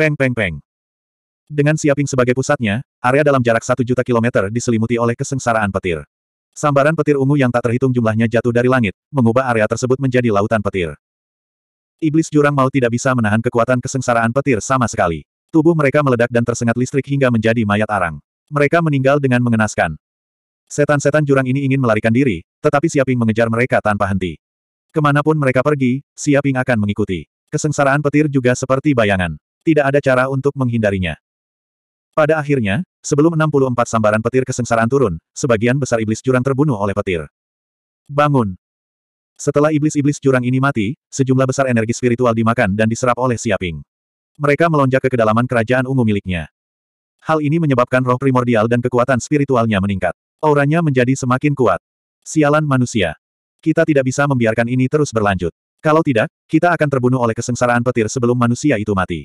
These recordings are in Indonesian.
Peng peng peng. Dengan Siaping sebagai pusatnya, area dalam jarak satu juta kilometer diselimuti oleh kesengsaraan petir. Sambaran petir ungu yang tak terhitung jumlahnya jatuh dari langit, mengubah area tersebut menjadi lautan petir. Iblis jurang mau tidak bisa menahan kekuatan kesengsaraan petir sama sekali. Tubuh mereka meledak dan tersengat listrik hingga menjadi mayat arang. Mereka meninggal dengan mengenaskan. Setan-setan jurang ini ingin melarikan diri, tetapi Siaping mengejar mereka tanpa henti. Kemanapun mereka pergi, Siaping akan mengikuti. Kesengsaraan petir juga seperti bayangan tidak ada cara untuk menghindarinya. Pada akhirnya, sebelum 64 sambaran petir kesengsaraan turun, sebagian besar iblis jurang terbunuh oleh petir. Bangun! Setelah iblis-iblis jurang ini mati, sejumlah besar energi spiritual dimakan dan diserap oleh Siaping. Mereka melonjak ke kedalaman kerajaan ungu miliknya. Hal ini menyebabkan roh primordial dan kekuatan spiritualnya meningkat. Auranya menjadi semakin kuat. Sialan manusia. Kita tidak bisa membiarkan ini terus berlanjut. Kalau tidak, kita akan terbunuh oleh kesengsaraan petir sebelum manusia itu mati.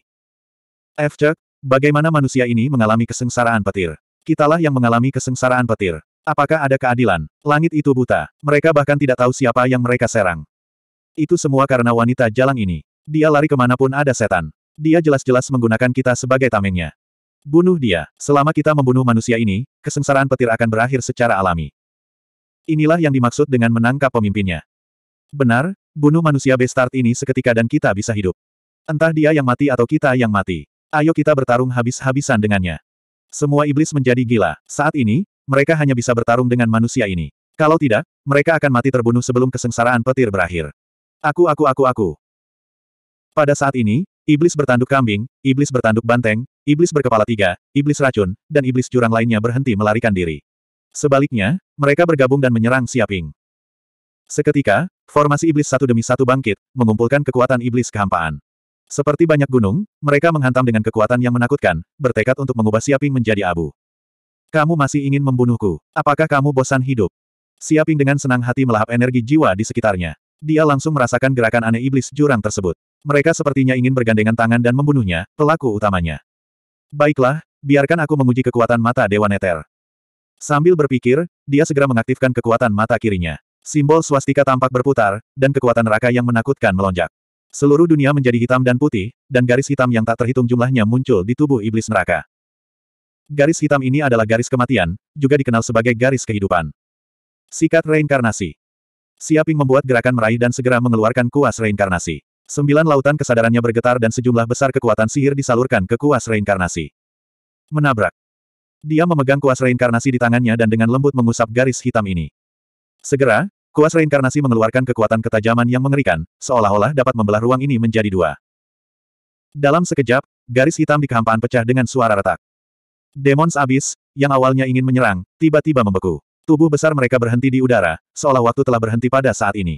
Efcek, bagaimana manusia ini mengalami kesengsaraan petir? Kitalah yang mengalami kesengsaraan petir. Apakah ada keadilan? Langit itu buta. Mereka bahkan tidak tahu siapa yang mereka serang. Itu semua karena wanita jalang ini. Dia lari kemanapun ada setan. Dia jelas-jelas menggunakan kita sebagai tamengnya. Bunuh dia. Selama kita membunuh manusia ini, kesengsaraan petir akan berakhir secara alami. Inilah yang dimaksud dengan menangkap pemimpinnya. Benar, bunuh manusia bestart ini seketika dan kita bisa hidup. Entah dia yang mati atau kita yang mati. Ayo kita bertarung habis-habisan dengannya. Semua iblis menjadi gila. Saat ini, mereka hanya bisa bertarung dengan manusia ini. Kalau tidak, mereka akan mati terbunuh sebelum kesengsaraan petir berakhir. Aku aku aku aku. Pada saat ini, iblis bertanduk kambing, iblis bertanduk banteng, iblis berkepala tiga, iblis racun, dan iblis curang lainnya berhenti melarikan diri. Sebaliknya, mereka bergabung dan menyerang Siaping. Seketika, formasi iblis satu demi satu bangkit, mengumpulkan kekuatan iblis kehampaan. Seperti banyak gunung, mereka menghantam dengan kekuatan yang menakutkan, bertekad untuk mengubah Siaping menjadi abu. Kamu masih ingin membunuhku. Apakah kamu bosan hidup? Siaping dengan senang hati melahap energi jiwa di sekitarnya. Dia langsung merasakan gerakan aneh iblis jurang tersebut. Mereka sepertinya ingin bergandengan tangan dan membunuhnya, pelaku utamanya. Baiklah, biarkan aku menguji kekuatan mata Dewa Neter. Sambil berpikir, dia segera mengaktifkan kekuatan mata kirinya. Simbol swastika tampak berputar, dan kekuatan neraka yang menakutkan melonjak. Seluruh dunia menjadi hitam dan putih, dan garis hitam yang tak terhitung jumlahnya muncul di tubuh iblis neraka. Garis hitam ini adalah garis kematian, juga dikenal sebagai garis kehidupan. Sikat reinkarnasi. Siaping membuat gerakan meraih dan segera mengeluarkan kuas reinkarnasi. Sembilan lautan kesadarannya bergetar dan sejumlah besar kekuatan sihir disalurkan ke kuas reinkarnasi. Menabrak. Dia memegang kuas reinkarnasi di tangannya dan dengan lembut mengusap garis hitam ini. Segera, Kuas reinkarnasi mengeluarkan kekuatan ketajaman yang mengerikan, seolah-olah dapat membelah ruang ini menjadi dua. Dalam sekejap, garis hitam di kehampaan pecah dengan suara retak. Demons abis, yang awalnya ingin menyerang, tiba-tiba membeku. Tubuh besar mereka berhenti di udara, seolah waktu telah berhenti pada saat ini.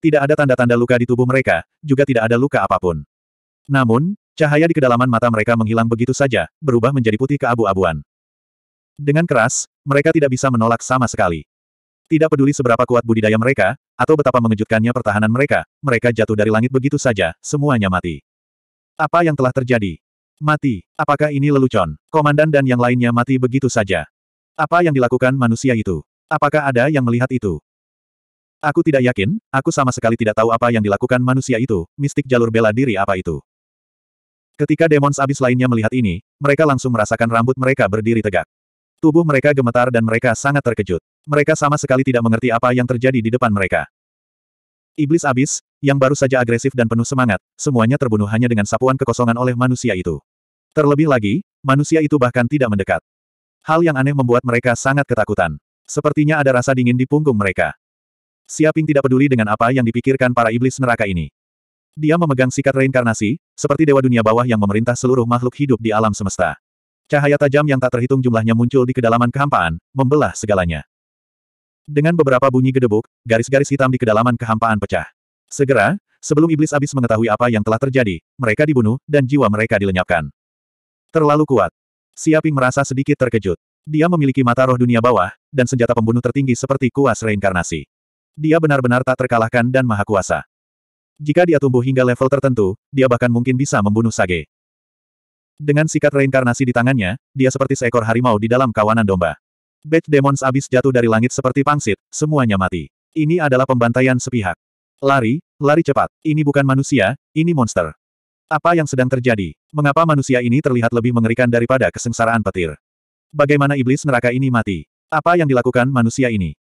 Tidak ada tanda-tanda luka di tubuh mereka, juga tidak ada luka apapun. Namun, cahaya di kedalaman mata mereka menghilang begitu saja, berubah menjadi putih keabu-abuan. Dengan keras, mereka tidak bisa menolak sama sekali. Tidak peduli seberapa kuat budidaya mereka, atau betapa mengejutkannya pertahanan mereka, mereka jatuh dari langit begitu saja, semuanya mati. Apa yang telah terjadi? Mati. Apakah ini lelucon? Komandan dan yang lainnya mati begitu saja. Apa yang dilakukan manusia itu? Apakah ada yang melihat itu? Aku tidak yakin, aku sama sekali tidak tahu apa yang dilakukan manusia itu, mistik jalur bela diri apa itu. Ketika demons abis lainnya melihat ini, mereka langsung merasakan rambut mereka berdiri tegak. Tubuh mereka gemetar dan mereka sangat terkejut. Mereka sama sekali tidak mengerti apa yang terjadi di depan mereka. Iblis abis, yang baru saja agresif dan penuh semangat, semuanya terbunuh hanya dengan sapuan kekosongan oleh manusia itu. Terlebih lagi, manusia itu bahkan tidak mendekat. Hal yang aneh membuat mereka sangat ketakutan. Sepertinya ada rasa dingin di punggung mereka. Siaping tidak peduli dengan apa yang dipikirkan para iblis neraka ini. Dia memegang sikat reinkarnasi, seperti dewa dunia bawah yang memerintah seluruh makhluk hidup di alam semesta. Cahaya tajam yang tak terhitung jumlahnya muncul di kedalaman kehampaan, membelah segalanya. Dengan beberapa bunyi gedebuk, garis-garis hitam di kedalaman kehampaan pecah. Segera, sebelum iblis abis mengetahui apa yang telah terjadi, mereka dibunuh, dan jiwa mereka dilenyapkan. Terlalu kuat. Siaping merasa sedikit terkejut. Dia memiliki mata roh dunia bawah, dan senjata pembunuh tertinggi seperti kuas reinkarnasi. Dia benar-benar tak terkalahkan dan maha kuasa. Jika dia tumbuh hingga level tertentu, dia bahkan mungkin bisa membunuh Sage. Dengan sikat reinkarnasi di tangannya, dia seperti seekor harimau di dalam kawanan domba. Badge Demons abis jatuh dari langit seperti pangsit, semuanya mati. Ini adalah pembantaian sepihak. Lari, lari cepat. Ini bukan manusia, ini monster. Apa yang sedang terjadi? Mengapa manusia ini terlihat lebih mengerikan daripada kesengsaraan petir? Bagaimana iblis neraka ini mati? Apa yang dilakukan manusia ini?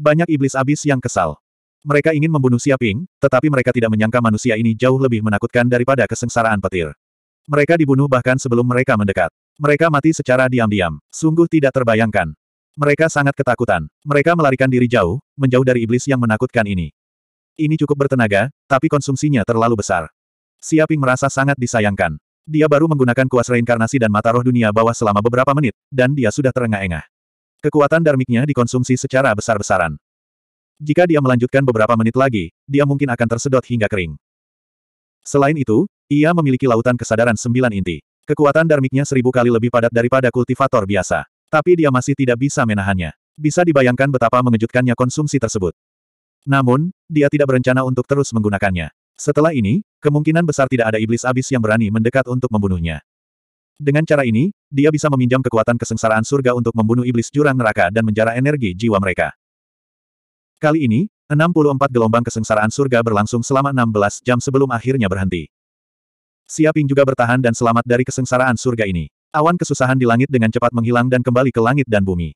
Banyak iblis abis yang kesal. Mereka ingin membunuh Siaping, tetapi mereka tidak menyangka manusia ini jauh lebih menakutkan daripada kesengsaraan petir. Mereka dibunuh bahkan sebelum mereka mendekat. Mereka mati secara diam-diam. Sungguh tidak terbayangkan. Mereka sangat ketakutan. Mereka melarikan diri jauh, menjauh dari iblis yang menakutkan ini. Ini cukup bertenaga, tapi konsumsinya terlalu besar. Siaping merasa sangat disayangkan. Dia baru menggunakan kuas reinkarnasi dan mata roh dunia bawah selama beberapa menit, dan dia sudah terengah-engah. Kekuatan darmiknya dikonsumsi secara besar-besaran. Jika dia melanjutkan beberapa menit lagi, dia mungkin akan tersedot hingga kering. Selain itu, ia memiliki lautan kesadaran sembilan inti. Kekuatan darmiknya seribu kali lebih padat daripada kultivator biasa. Tapi dia masih tidak bisa menahannya. Bisa dibayangkan betapa mengejutkannya konsumsi tersebut. Namun, dia tidak berencana untuk terus menggunakannya. Setelah ini, kemungkinan besar tidak ada iblis abis yang berani mendekat untuk membunuhnya. Dengan cara ini, dia bisa meminjam kekuatan kesengsaraan surga untuk membunuh iblis jurang neraka dan menjara energi jiwa mereka. Kali ini, 64 gelombang kesengsaraan surga berlangsung selama 16 jam sebelum akhirnya berhenti. Siaping juga bertahan dan selamat dari kesengsaraan surga ini. Awan kesusahan di langit dengan cepat menghilang dan kembali ke langit dan bumi.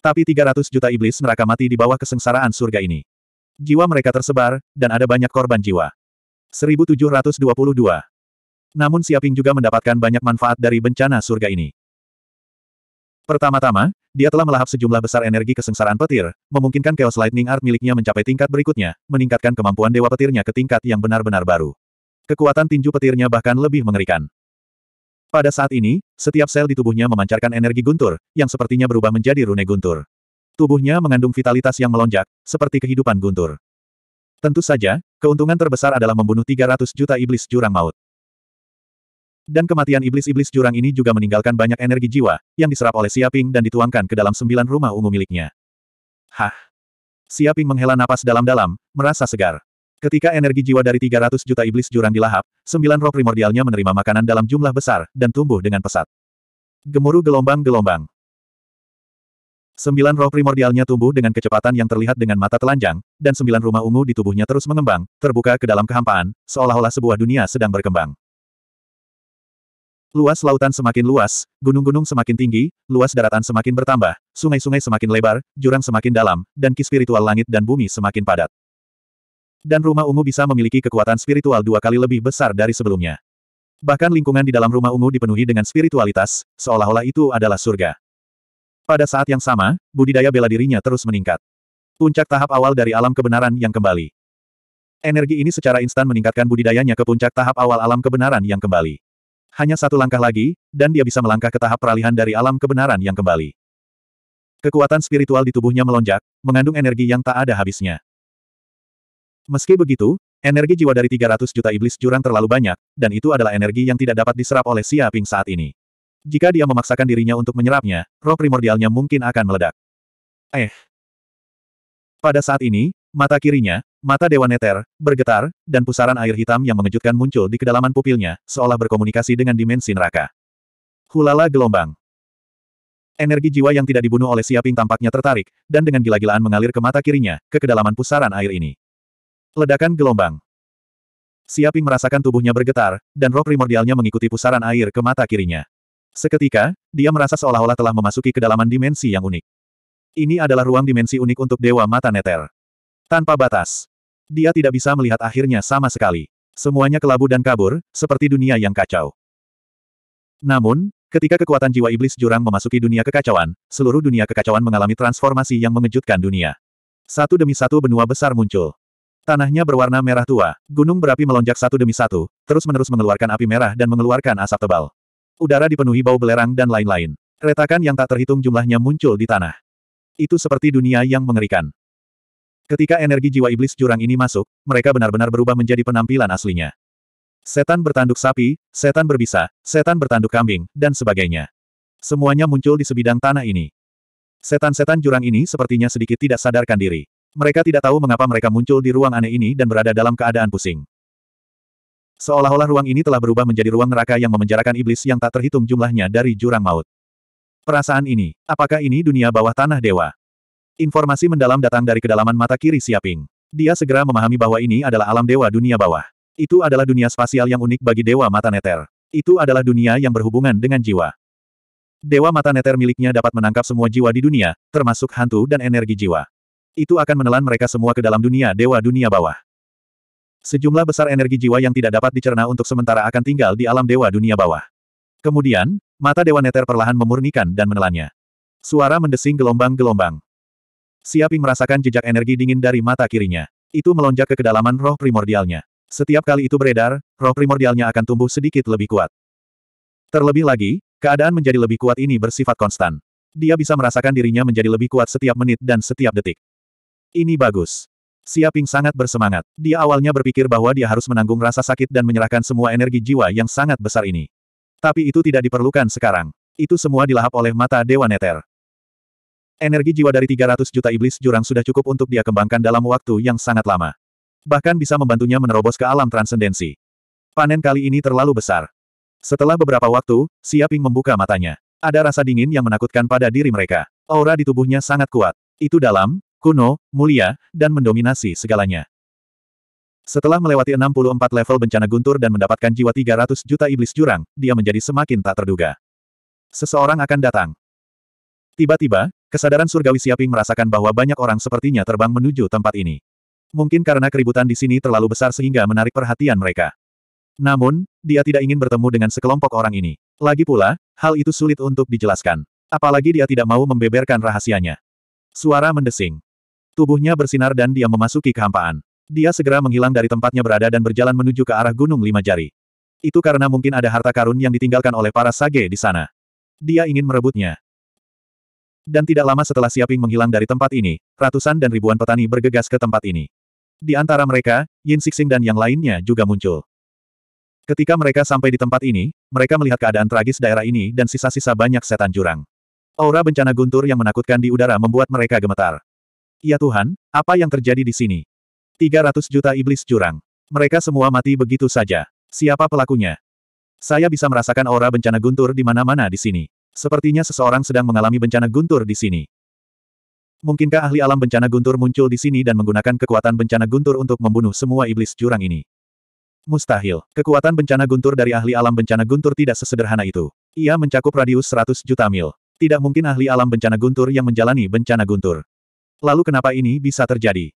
Tapi 300 juta iblis neraka mati di bawah kesengsaraan surga ini. Jiwa mereka tersebar, dan ada banyak korban jiwa. 1722. Namun Siaping juga mendapatkan banyak manfaat dari bencana surga ini. Pertama-tama, dia telah melahap sejumlah besar energi kesengsaraan petir, memungkinkan Chaos Lightning Art miliknya mencapai tingkat berikutnya, meningkatkan kemampuan dewa petirnya ke tingkat yang benar-benar baru. Kekuatan tinju petirnya bahkan lebih mengerikan. Pada saat ini, setiap sel di tubuhnya memancarkan energi guntur, yang sepertinya berubah menjadi rune guntur. Tubuhnya mengandung vitalitas yang melonjak, seperti kehidupan guntur. Tentu saja, keuntungan terbesar adalah membunuh 300 juta iblis jurang maut. Dan kematian iblis-iblis jurang ini juga meninggalkan banyak energi jiwa, yang diserap oleh Siaping dan dituangkan ke dalam sembilan rumah ungu miliknya. Hah! Siaping menghela napas dalam-dalam, merasa segar. Ketika energi jiwa dari 300 juta iblis jurang dilahap, sembilan roh primordialnya menerima makanan dalam jumlah besar, dan tumbuh dengan pesat. Gemuruh gelombang-gelombang. Sembilan roh primordialnya tumbuh dengan kecepatan yang terlihat dengan mata telanjang, dan sembilan rumah ungu di tubuhnya terus mengembang, terbuka ke dalam kehampaan, seolah-olah sebuah dunia sedang berkembang. Luas lautan semakin luas, gunung-gunung semakin tinggi, luas daratan semakin bertambah, sungai-sungai semakin lebar, jurang semakin dalam, dan ki spiritual langit dan bumi semakin padat. Dan rumah ungu bisa memiliki kekuatan spiritual dua kali lebih besar dari sebelumnya. Bahkan lingkungan di dalam rumah ungu dipenuhi dengan spiritualitas, seolah-olah itu adalah surga. Pada saat yang sama, budidaya bela dirinya terus meningkat. Puncak tahap awal dari alam kebenaran yang kembali. Energi ini secara instan meningkatkan budidayanya ke puncak tahap awal alam kebenaran yang kembali. Hanya satu langkah lagi, dan dia bisa melangkah ke tahap peralihan dari alam kebenaran yang kembali. Kekuatan spiritual di tubuhnya melonjak, mengandung energi yang tak ada habisnya. Meski begitu, energi jiwa dari 300 juta iblis jurang terlalu banyak, dan itu adalah energi yang tidak dapat diserap oleh Xia Ping saat ini. Jika dia memaksakan dirinya untuk menyerapnya, roh primordialnya mungkin akan meledak. Eh. Pada saat ini, mata kirinya, mata Dewa Neter, bergetar, dan pusaran air hitam yang mengejutkan muncul di kedalaman pupilnya, seolah berkomunikasi dengan dimensi neraka. Hulala gelombang. Energi jiwa yang tidak dibunuh oleh Siaping tampaknya tertarik, dan dengan gila-gilaan mengalir ke mata kirinya, ke kedalaman pusaran air ini. Ledakan gelombang. Siaping merasakan tubuhnya bergetar, dan roh primordialnya mengikuti pusaran air ke mata kirinya. Seketika, dia merasa seolah-olah telah memasuki kedalaman dimensi yang unik. Ini adalah ruang dimensi unik untuk Dewa Mata Neter. Tanpa batas. Dia tidak bisa melihat akhirnya sama sekali. Semuanya kelabu dan kabur, seperti dunia yang kacau. Namun, ketika kekuatan jiwa iblis jurang memasuki dunia kekacauan, seluruh dunia kekacauan mengalami transformasi yang mengejutkan dunia. Satu demi satu benua besar muncul. Tanahnya berwarna merah tua, gunung berapi melonjak satu demi satu, terus-menerus mengeluarkan api merah dan mengeluarkan asap tebal. Udara dipenuhi bau belerang dan lain-lain. Retakan yang tak terhitung jumlahnya muncul di tanah. Itu seperti dunia yang mengerikan. Ketika energi jiwa iblis jurang ini masuk, mereka benar-benar berubah menjadi penampilan aslinya. Setan bertanduk sapi, setan berbisa, setan bertanduk kambing, dan sebagainya. Semuanya muncul di sebidang tanah ini. Setan-setan jurang ini sepertinya sedikit tidak sadarkan diri. Mereka tidak tahu mengapa mereka muncul di ruang aneh ini dan berada dalam keadaan pusing. Seolah-olah ruang ini telah berubah menjadi ruang neraka yang memenjarakan iblis yang tak terhitung jumlahnya dari jurang maut. Perasaan ini, apakah ini dunia bawah tanah dewa? Informasi mendalam datang dari kedalaman mata kiri Siaping. Dia segera memahami bahwa ini adalah alam dewa dunia bawah. Itu adalah dunia spasial yang unik bagi dewa mata neter. Itu adalah dunia yang berhubungan dengan jiwa. Dewa mata neter miliknya dapat menangkap semua jiwa di dunia, termasuk hantu dan energi jiwa. Itu akan menelan mereka semua ke dalam dunia dewa dunia bawah. Sejumlah besar energi jiwa yang tidak dapat dicerna untuk sementara akan tinggal di alam dewa dunia bawah. Kemudian, mata dewa neter perlahan memurnikan dan menelannya. Suara mendesing gelombang-gelombang. Siaping merasakan jejak energi dingin dari mata kirinya. Itu melonjak ke kedalaman roh primordialnya. Setiap kali itu beredar, roh primordialnya akan tumbuh sedikit lebih kuat. Terlebih lagi, keadaan menjadi lebih kuat ini bersifat konstan. Dia bisa merasakan dirinya menjadi lebih kuat setiap menit dan setiap detik. Ini bagus. Siaping sangat bersemangat. Dia awalnya berpikir bahwa dia harus menanggung rasa sakit dan menyerahkan semua energi jiwa yang sangat besar ini. Tapi itu tidak diperlukan sekarang. Itu semua dilahap oleh mata Dewa Neter. Energi jiwa dari 300 juta iblis jurang sudah cukup untuk dia kembangkan dalam waktu yang sangat lama. Bahkan bisa membantunya menerobos ke alam transendensi. Panen kali ini terlalu besar. Setelah beberapa waktu, Siaping membuka matanya. Ada rasa dingin yang menakutkan pada diri mereka. Aura di tubuhnya sangat kuat. Itu dalam, kuno, mulia, dan mendominasi segalanya. Setelah melewati 64 level bencana guntur dan mendapatkan jiwa 300 juta iblis jurang, dia menjadi semakin tak terduga. Seseorang akan datang. Tiba-tiba, kesadaran surgawi Siaping merasakan bahwa banyak orang sepertinya terbang menuju tempat ini. Mungkin karena keributan di sini terlalu besar sehingga menarik perhatian mereka. Namun, dia tidak ingin bertemu dengan sekelompok orang ini. Lagi pula, hal itu sulit untuk dijelaskan. Apalagi dia tidak mau membeberkan rahasianya. Suara mendesing. Tubuhnya bersinar dan dia memasuki kehampaan. Dia segera menghilang dari tempatnya berada dan berjalan menuju ke arah Gunung Lima Jari. Itu karena mungkin ada harta karun yang ditinggalkan oleh para sage di sana. Dia ingin merebutnya. Dan tidak lama setelah Siaping menghilang dari tempat ini, ratusan dan ribuan petani bergegas ke tempat ini. Di antara mereka, Yin Sixing dan yang lainnya juga muncul. Ketika mereka sampai di tempat ini, mereka melihat keadaan tragis daerah ini dan sisa-sisa banyak setan jurang. Aura bencana guntur yang menakutkan di udara membuat mereka gemetar. Ya Tuhan, apa yang terjadi di sini? 300 juta iblis curang. Mereka semua mati begitu saja. Siapa pelakunya? Saya bisa merasakan aura bencana guntur di mana-mana di sini. Sepertinya seseorang sedang mengalami bencana guntur di sini. Mungkinkah ahli alam bencana guntur muncul di sini dan menggunakan kekuatan bencana guntur untuk membunuh semua iblis curang ini? Mustahil. Kekuatan bencana guntur dari ahli alam bencana guntur tidak sesederhana itu. Ia mencakup radius 100 juta mil. Tidak mungkin ahli alam bencana guntur yang menjalani bencana guntur. Lalu kenapa ini bisa terjadi?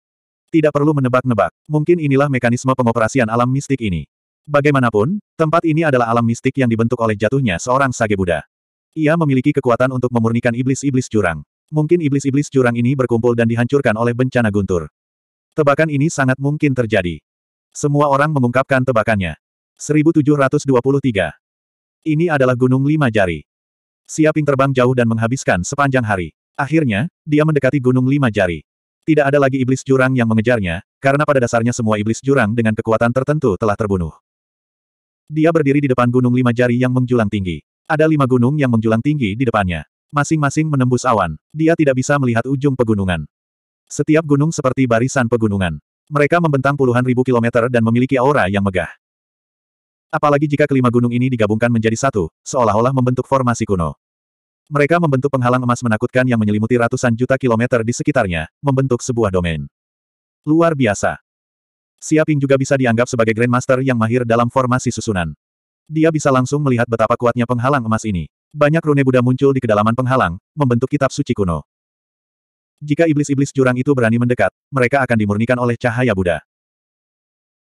Tidak perlu menebak-nebak, mungkin inilah mekanisme pengoperasian alam mistik ini. Bagaimanapun, tempat ini adalah alam mistik yang dibentuk oleh jatuhnya seorang Sage Buddha. Ia memiliki kekuatan untuk memurnikan iblis-iblis curang. Mungkin iblis-iblis curang ini berkumpul dan dihancurkan oleh bencana guntur. Tebakan ini sangat mungkin terjadi. Semua orang mengungkapkan tebakannya. 1723. Ini adalah Gunung Lima Jari. Siaping terbang jauh dan menghabiskan sepanjang hari. Akhirnya, dia mendekati Gunung Lima Jari. Tidak ada lagi iblis jurang yang mengejarnya, karena pada dasarnya semua iblis jurang dengan kekuatan tertentu telah terbunuh. Dia berdiri di depan gunung lima jari yang menjulang tinggi. Ada lima gunung yang menjulang tinggi di depannya. Masing-masing menembus awan. Dia tidak bisa melihat ujung pegunungan. Setiap gunung seperti barisan pegunungan. Mereka membentang puluhan ribu kilometer dan memiliki aura yang megah. Apalagi jika kelima gunung ini digabungkan menjadi satu, seolah-olah membentuk formasi kuno. Mereka membentuk penghalang emas menakutkan yang menyelimuti ratusan juta kilometer di sekitarnya, membentuk sebuah domain. Luar biasa. Siaping juga bisa dianggap sebagai Grandmaster yang mahir dalam formasi susunan. Dia bisa langsung melihat betapa kuatnya penghalang emas ini. Banyak rune Buddha muncul di kedalaman penghalang, membentuk kitab suci kuno. Jika iblis-iblis jurang itu berani mendekat, mereka akan dimurnikan oleh cahaya Buddha.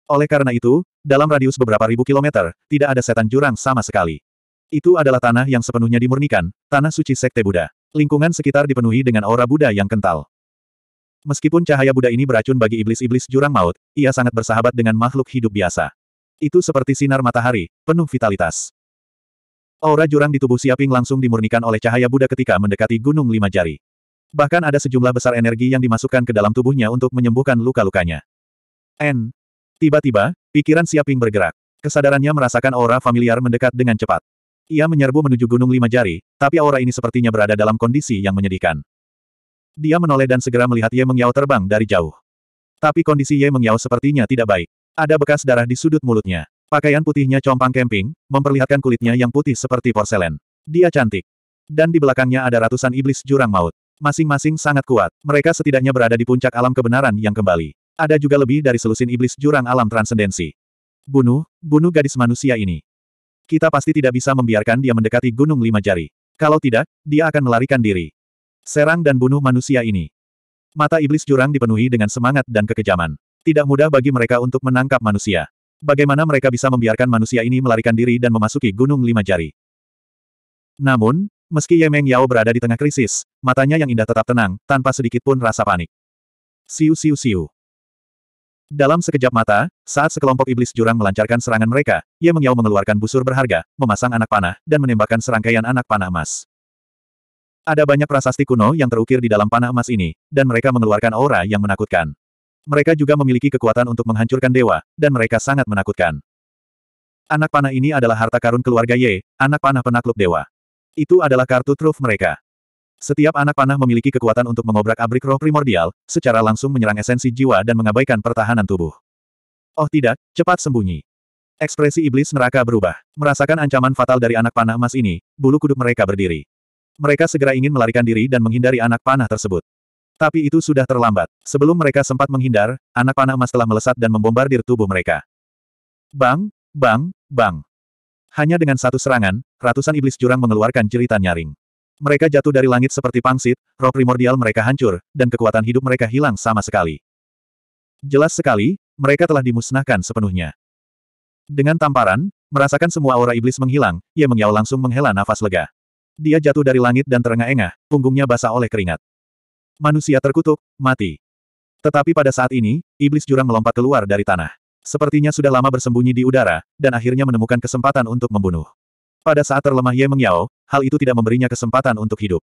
Oleh karena itu, dalam radius beberapa ribu kilometer, tidak ada setan jurang sama sekali. Itu adalah tanah yang sepenuhnya dimurnikan, tanah suci Sekte Buddha. Lingkungan sekitar dipenuhi dengan aura Buddha yang kental. Meskipun cahaya Buddha ini beracun bagi iblis-iblis jurang maut, ia sangat bersahabat dengan makhluk hidup biasa. Itu seperti sinar matahari, penuh vitalitas. Aura jurang di tubuh Siaping langsung dimurnikan oleh cahaya Buddha ketika mendekati Gunung Lima Jari. Bahkan ada sejumlah besar energi yang dimasukkan ke dalam tubuhnya untuk menyembuhkan luka-lukanya. N. Tiba-tiba, pikiran Siaping bergerak. Kesadarannya merasakan aura familiar mendekat dengan cepat. Ia menyerbu menuju Gunung Lima Jari, tapi aura ini sepertinya berada dalam kondisi yang menyedihkan. Dia menoleh dan segera melihat Ye Mengyao terbang dari jauh. Tapi kondisi Ye Mengyao sepertinya tidak baik. Ada bekas darah di sudut mulutnya. Pakaian putihnya compang kemping, memperlihatkan kulitnya yang putih seperti porselen. Dia cantik. Dan di belakangnya ada ratusan iblis jurang maut. Masing-masing sangat kuat. Mereka setidaknya berada di puncak alam kebenaran yang kembali. Ada juga lebih dari selusin iblis jurang alam transendensi. Bunuh, bunuh gadis manusia ini. Kita pasti tidak bisa membiarkan dia mendekati Gunung Lima Jari. Kalau tidak, dia akan melarikan diri. Serang dan bunuh manusia ini. Mata iblis jurang dipenuhi dengan semangat dan kekejaman. Tidak mudah bagi mereka untuk menangkap manusia. Bagaimana mereka bisa membiarkan manusia ini melarikan diri dan memasuki Gunung Lima Jari? Namun, meski Yemeng Yao berada di tengah krisis, matanya yang indah tetap tenang, tanpa sedikit pun rasa panik. Siu siu siu. Dalam sekejap mata, saat sekelompok iblis jurang melancarkan serangan mereka, Ye Mengyao mengeluarkan busur berharga, memasang anak panah, dan menembakkan serangkaian anak panah emas. Ada banyak prasasti kuno yang terukir di dalam panah emas ini, dan mereka mengeluarkan aura yang menakutkan. Mereka juga memiliki kekuatan untuk menghancurkan dewa, dan mereka sangat menakutkan. Anak panah ini adalah harta karun keluarga Ye, anak panah penakluk dewa. Itu adalah kartu truf mereka. Setiap anak panah memiliki kekuatan untuk mengobrak-abrik roh primordial, secara langsung menyerang esensi jiwa dan mengabaikan pertahanan tubuh. Oh tidak, cepat sembunyi. Ekspresi iblis neraka berubah. Merasakan ancaman fatal dari anak panah emas ini, bulu kuduk mereka berdiri. Mereka segera ingin melarikan diri dan menghindari anak panah tersebut. Tapi itu sudah terlambat. Sebelum mereka sempat menghindar, anak panah emas telah melesat dan membombardir tubuh mereka. Bang, bang, bang. Hanya dengan satu serangan, ratusan iblis jurang mengeluarkan jeritan nyaring. Mereka jatuh dari langit seperti pangsit, roh primordial mereka hancur, dan kekuatan hidup mereka hilang sama sekali. Jelas sekali, mereka telah dimusnahkan sepenuhnya. Dengan tamparan, merasakan semua aura iblis menghilang, ia mengiau langsung menghela nafas lega. Dia jatuh dari langit dan terengah-engah, punggungnya basah oleh keringat. Manusia terkutuk, mati. Tetapi pada saat ini, iblis jurang melompat keluar dari tanah. Sepertinya sudah lama bersembunyi di udara, dan akhirnya menemukan kesempatan untuk membunuh. Pada saat terlemah Ye Mengyao, hal itu tidak memberinya kesempatan untuk hidup.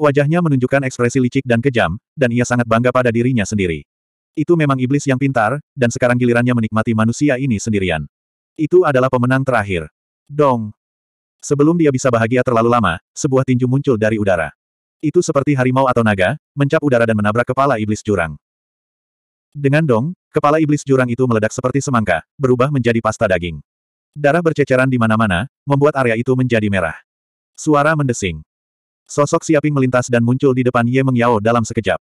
Wajahnya menunjukkan ekspresi licik dan kejam, dan ia sangat bangga pada dirinya sendiri. Itu memang iblis yang pintar, dan sekarang gilirannya menikmati manusia ini sendirian. Itu adalah pemenang terakhir. Dong. Sebelum dia bisa bahagia terlalu lama, sebuah tinju muncul dari udara. Itu seperti harimau atau naga, mencap udara dan menabrak kepala iblis jurang. Dengan dong, kepala iblis jurang itu meledak seperti semangka, berubah menjadi pasta daging. Darah berceceran di mana-mana, membuat area itu menjadi merah. Suara mendesing. Sosok Siaping melintas dan muncul di depan Ye Mengyao dalam sekejap.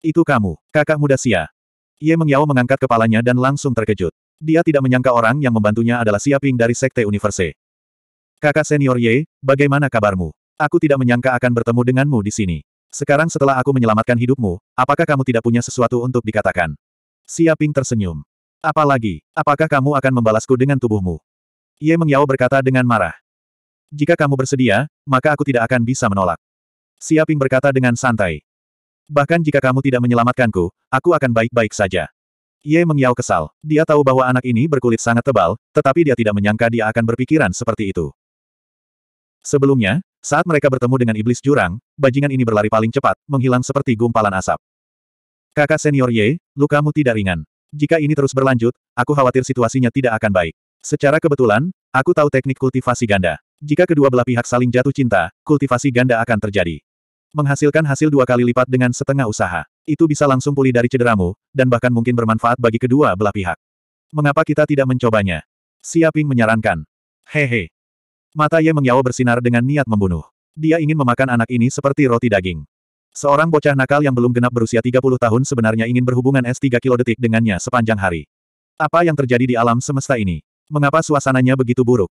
Itu kamu, kakak muda Sia. Ye Mengyao mengangkat kepalanya dan langsung terkejut. Dia tidak menyangka orang yang membantunya adalah Siaping dari Sekte Universe. Kakak senior Ye, bagaimana kabarmu? Aku tidak menyangka akan bertemu denganmu di sini. Sekarang setelah aku menyelamatkan hidupmu, apakah kamu tidak punya sesuatu untuk dikatakan? Siaping tersenyum. Apalagi, apakah kamu akan membalasku dengan tubuhmu? Ye Mengyao berkata dengan marah. Jika kamu bersedia, maka aku tidak akan bisa menolak. Siaping berkata dengan santai. Bahkan jika kamu tidak menyelamatkanku, aku akan baik-baik saja. Ye Mengyao kesal. Dia tahu bahwa anak ini berkulit sangat tebal, tetapi dia tidak menyangka dia akan berpikiran seperti itu. Sebelumnya, saat mereka bertemu dengan iblis jurang, bajingan ini berlari paling cepat, menghilang seperti gumpalan asap. Kakak senior Ye, lukamu tidak ringan. Jika ini terus berlanjut, aku khawatir situasinya tidak akan baik. Secara kebetulan, aku tahu teknik kultivasi ganda. Jika kedua belah pihak saling jatuh cinta, kultivasi ganda akan terjadi. Menghasilkan hasil dua kali lipat dengan setengah usaha. Itu bisa langsung pulih dari cederamu, dan bahkan mungkin bermanfaat bagi kedua belah pihak. Mengapa kita tidak mencobanya? Siaping menyarankan. Hehe. Mata Ye mengyawa bersinar dengan niat membunuh. Dia ingin memakan anak ini seperti roti daging. Seorang bocah nakal yang belum genap berusia 30 tahun sebenarnya ingin berhubungan S3 kilodetik dengannya sepanjang hari. Apa yang terjadi di alam semesta ini? Mengapa suasananya begitu buruk?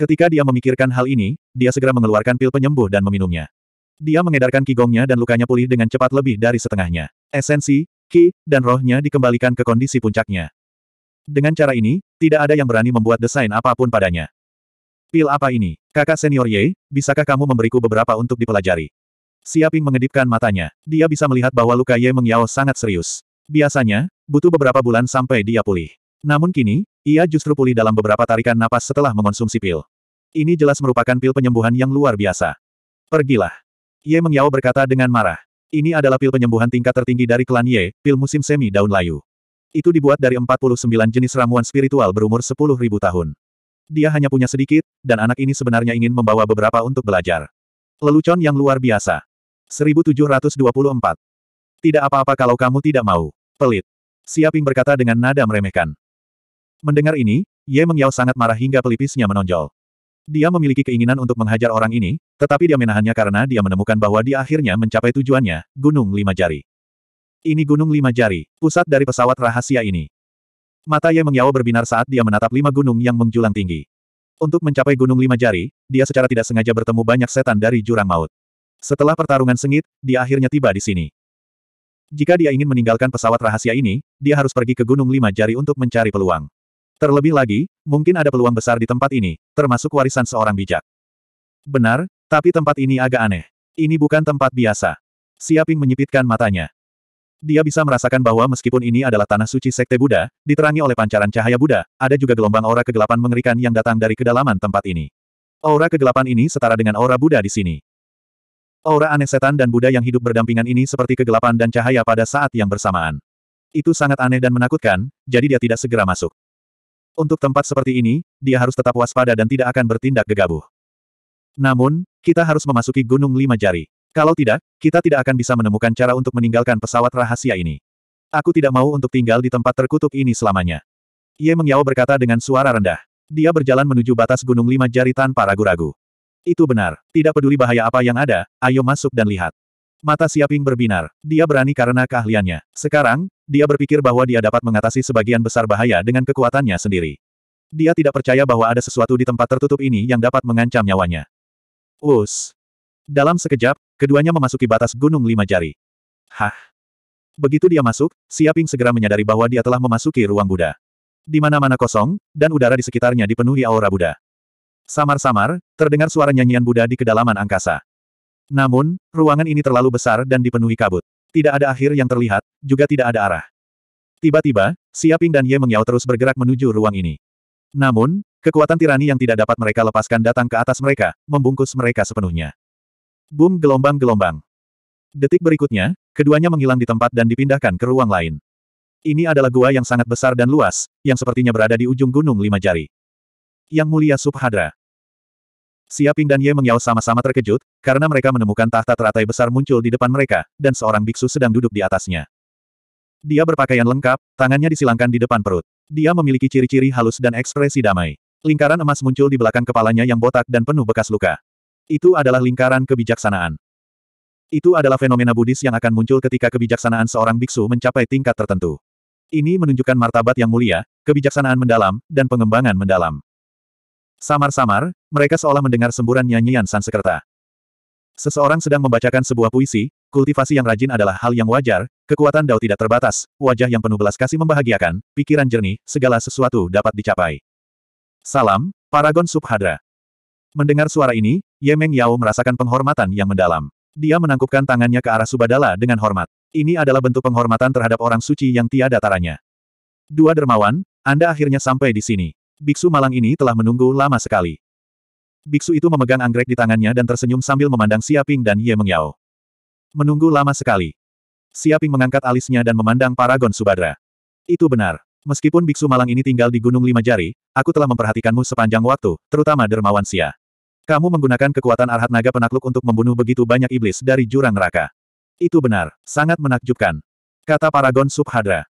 Ketika dia memikirkan hal ini, dia segera mengeluarkan pil penyembuh dan meminumnya. Dia mengedarkan kigongnya dan lukanya pulih dengan cepat lebih dari setengahnya. Esensi, ki, dan rohnya dikembalikan ke kondisi puncaknya. Dengan cara ini, tidak ada yang berani membuat desain apapun padanya. Pil apa ini? Kakak senior Ye, bisakah kamu memberiku beberapa untuk dipelajari? Siaping mengedipkan matanya. Dia bisa melihat bahwa luka Ye Mengyao sangat serius. Biasanya, butuh beberapa bulan sampai dia pulih. Namun kini, ia justru pulih dalam beberapa tarikan napas setelah mengonsumsi pil. Ini jelas merupakan pil penyembuhan yang luar biasa. Pergilah. Ye Mengyao berkata dengan marah. Ini adalah pil penyembuhan tingkat tertinggi dari klan Ye, pil musim semi daun layu. Itu dibuat dari 49 jenis ramuan spiritual berumur 10.000 tahun. Dia hanya punya sedikit, dan anak ini sebenarnya ingin membawa beberapa untuk belajar. Lelucon yang luar biasa. 1724. Tidak apa-apa kalau kamu tidak mau. Pelit. Siaping berkata dengan nada meremehkan. Mendengar ini, Ye Mengyao sangat marah hingga pelipisnya menonjol. Dia memiliki keinginan untuk menghajar orang ini, tetapi dia menahannya karena dia menemukan bahwa dia akhirnya mencapai tujuannya, Gunung Lima Jari. Ini Gunung Lima Jari, pusat dari pesawat rahasia ini. Mata Ye Mengyao berbinar saat dia menatap lima gunung yang menjulang tinggi. Untuk mencapai Gunung Lima Jari, dia secara tidak sengaja bertemu banyak setan dari jurang maut. Setelah pertarungan sengit, dia akhirnya tiba di sini. Jika dia ingin meninggalkan pesawat rahasia ini, dia harus pergi ke Gunung Lima Jari untuk mencari peluang. Terlebih lagi, mungkin ada peluang besar di tempat ini, termasuk warisan seorang bijak. Benar, tapi tempat ini agak aneh. Ini bukan tempat biasa. Siaping menyipitkan matanya. Dia bisa merasakan bahwa meskipun ini adalah tanah suci Sekte Buddha, diterangi oleh pancaran cahaya Buddha, ada juga gelombang aura kegelapan mengerikan yang datang dari kedalaman tempat ini. Aura kegelapan ini setara dengan aura Buddha di sini. Aura aneh setan dan Buddha yang hidup berdampingan ini seperti kegelapan dan cahaya pada saat yang bersamaan. Itu sangat aneh dan menakutkan, jadi dia tidak segera masuk. Untuk tempat seperti ini, dia harus tetap waspada dan tidak akan bertindak gegabah. Namun, kita harus memasuki Gunung Lima Jari. Kalau tidak, kita tidak akan bisa menemukan cara untuk meninggalkan pesawat rahasia ini. Aku tidak mau untuk tinggal di tempat terkutuk ini selamanya. Ye Mengyao berkata dengan suara rendah. Dia berjalan menuju batas Gunung Lima Jari tanpa ragu-ragu. Itu benar, tidak peduli bahaya apa yang ada, ayo masuk dan lihat. Mata Siaping berbinar. Dia berani karena keahliannya. Sekarang, dia berpikir bahwa dia dapat mengatasi sebagian besar bahaya dengan kekuatannya sendiri. Dia tidak percaya bahwa ada sesuatu di tempat tertutup ini yang dapat mengancam nyawanya. Us. Dalam sekejap, keduanya memasuki batas gunung lima jari. Hah. Begitu dia masuk, Siaping segera menyadari bahwa dia telah memasuki ruang Buddha. Di mana-mana kosong, dan udara di sekitarnya dipenuhi aura Buddha. Samar-samar, terdengar suara nyanyian Buddha di kedalaman angkasa. Namun, ruangan ini terlalu besar dan dipenuhi kabut. Tidak ada akhir yang terlihat, juga tidak ada arah. Tiba-tiba, Siaping dan Ye Mengyao terus bergerak menuju ruang ini. Namun, kekuatan tirani yang tidak dapat mereka lepaskan datang ke atas mereka, membungkus mereka sepenuhnya. Boom gelombang-gelombang. Detik berikutnya, keduanya menghilang di tempat dan dipindahkan ke ruang lain. Ini adalah gua yang sangat besar dan luas, yang sepertinya berada di ujung gunung lima jari. Yang mulia Subhadra. Siaping dan Ye Mengyao sama-sama terkejut, karena mereka menemukan tahta teratai besar muncul di depan mereka, dan seorang biksu sedang duduk di atasnya. Dia berpakaian lengkap, tangannya disilangkan di depan perut. Dia memiliki ciri-ciri halus dan ekspresi damai. Lingkaran emas muncul di belakang kepalanya yang botak dan penuh bekas luka. Itu adalah lingkaran kebijaksanaan. Itu adalah fenomena Buddhis yang akan muncul ketika kebijaksanaan seorang biksu mencapai tingkat tertentu. Ini menunjukkan martabat yang mulia, kebijaksanaan mendalam, dan pengembangan mendalam. Samar-samar, mereka seolah mendengar semburan nyanyian Sanskerta. Seseorang sedang membacakan sebuah puisi, kultivasi yang rajin adalah hal yang wajar, kekuatan Dao tidak terbatas, wajah yang penuh belas kasih membahagiakan, pikiran jernih, segala sesuatu dapat dicapai. Salam, Paragon Subhadra. Mendengar suara ini, Yemeng Yao merasakan penghormatan yang mendalam. Dia menangkupkan tangannya ke arah Subadala dengan hormat. Ini adalah bentuk penghormatan terhadap orang suci yang tiada taranya. Dua dermawan, Anda akhirnya sampai di sini. Biksu malang ini telah menunggu lama sekali. Biksu itu memegang anggrek di tangannya dan tersenyum sambil memandang Siaping dan Ye Mengyao. Menunggu lama sekali. Siaping mengangkat alisnya dan memandang Paragon Subadra. Itu benar. Meskipun Biksu Malang ini tinggal di Gunung Lima Jari, aku telah memperhatikanmu sepanjang waktu, terutama dermawan Sia. Kamu menggunakan kekuatan arhat naga penakluk untuk membunuh begitu banyak iblis dari jurang neraka. Itu benar, sangat menakjubkan. Kata Paragon Subhadra.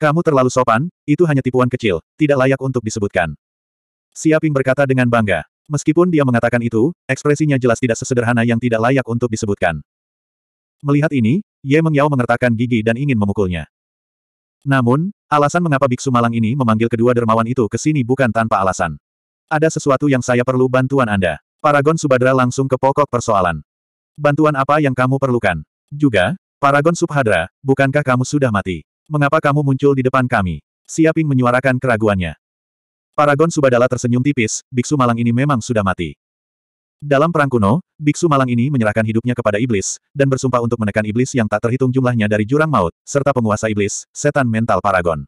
Kamu terlalu sopan, itu hanya tipuan kecil, tidak layak untuk disebutkan. Siaping berkata dengan bangga. Meskipun dia mengatakan itu, ekspresinya jelas tidak sesederhana yang tidak layak untuk disebutkan. Melihat ini, Ye Mengyao mengertakkan gigi dan ingin memukulnya. Namun, alasan mengapa Biksu Malang ini memanggil kedua dermawan itu ke sini bukan tanpa alasan. Ada sesuatu yang saya perlu bantuan Anda. Paragon Subhadra langsung ke pokok persoalan. Bantuan apa yang kamu perlukan? Juga, Paragon Subhadra, bukankah kamu sudah mati? Mengapa kamu muncul di depan kami? Siaping menyuarakan keraguannya. Paragon Subadala tersenyum tipis, biksu malang ini memang sudah mati. Dalam perang kuno, biksu malang ini menyerahkan hidupnya kepada iblis, dan bersumpah untuk menekan iblis yang tak terhitung jumlahnya dari jurang maut, serta penguasa iblis, setan mental Paragon.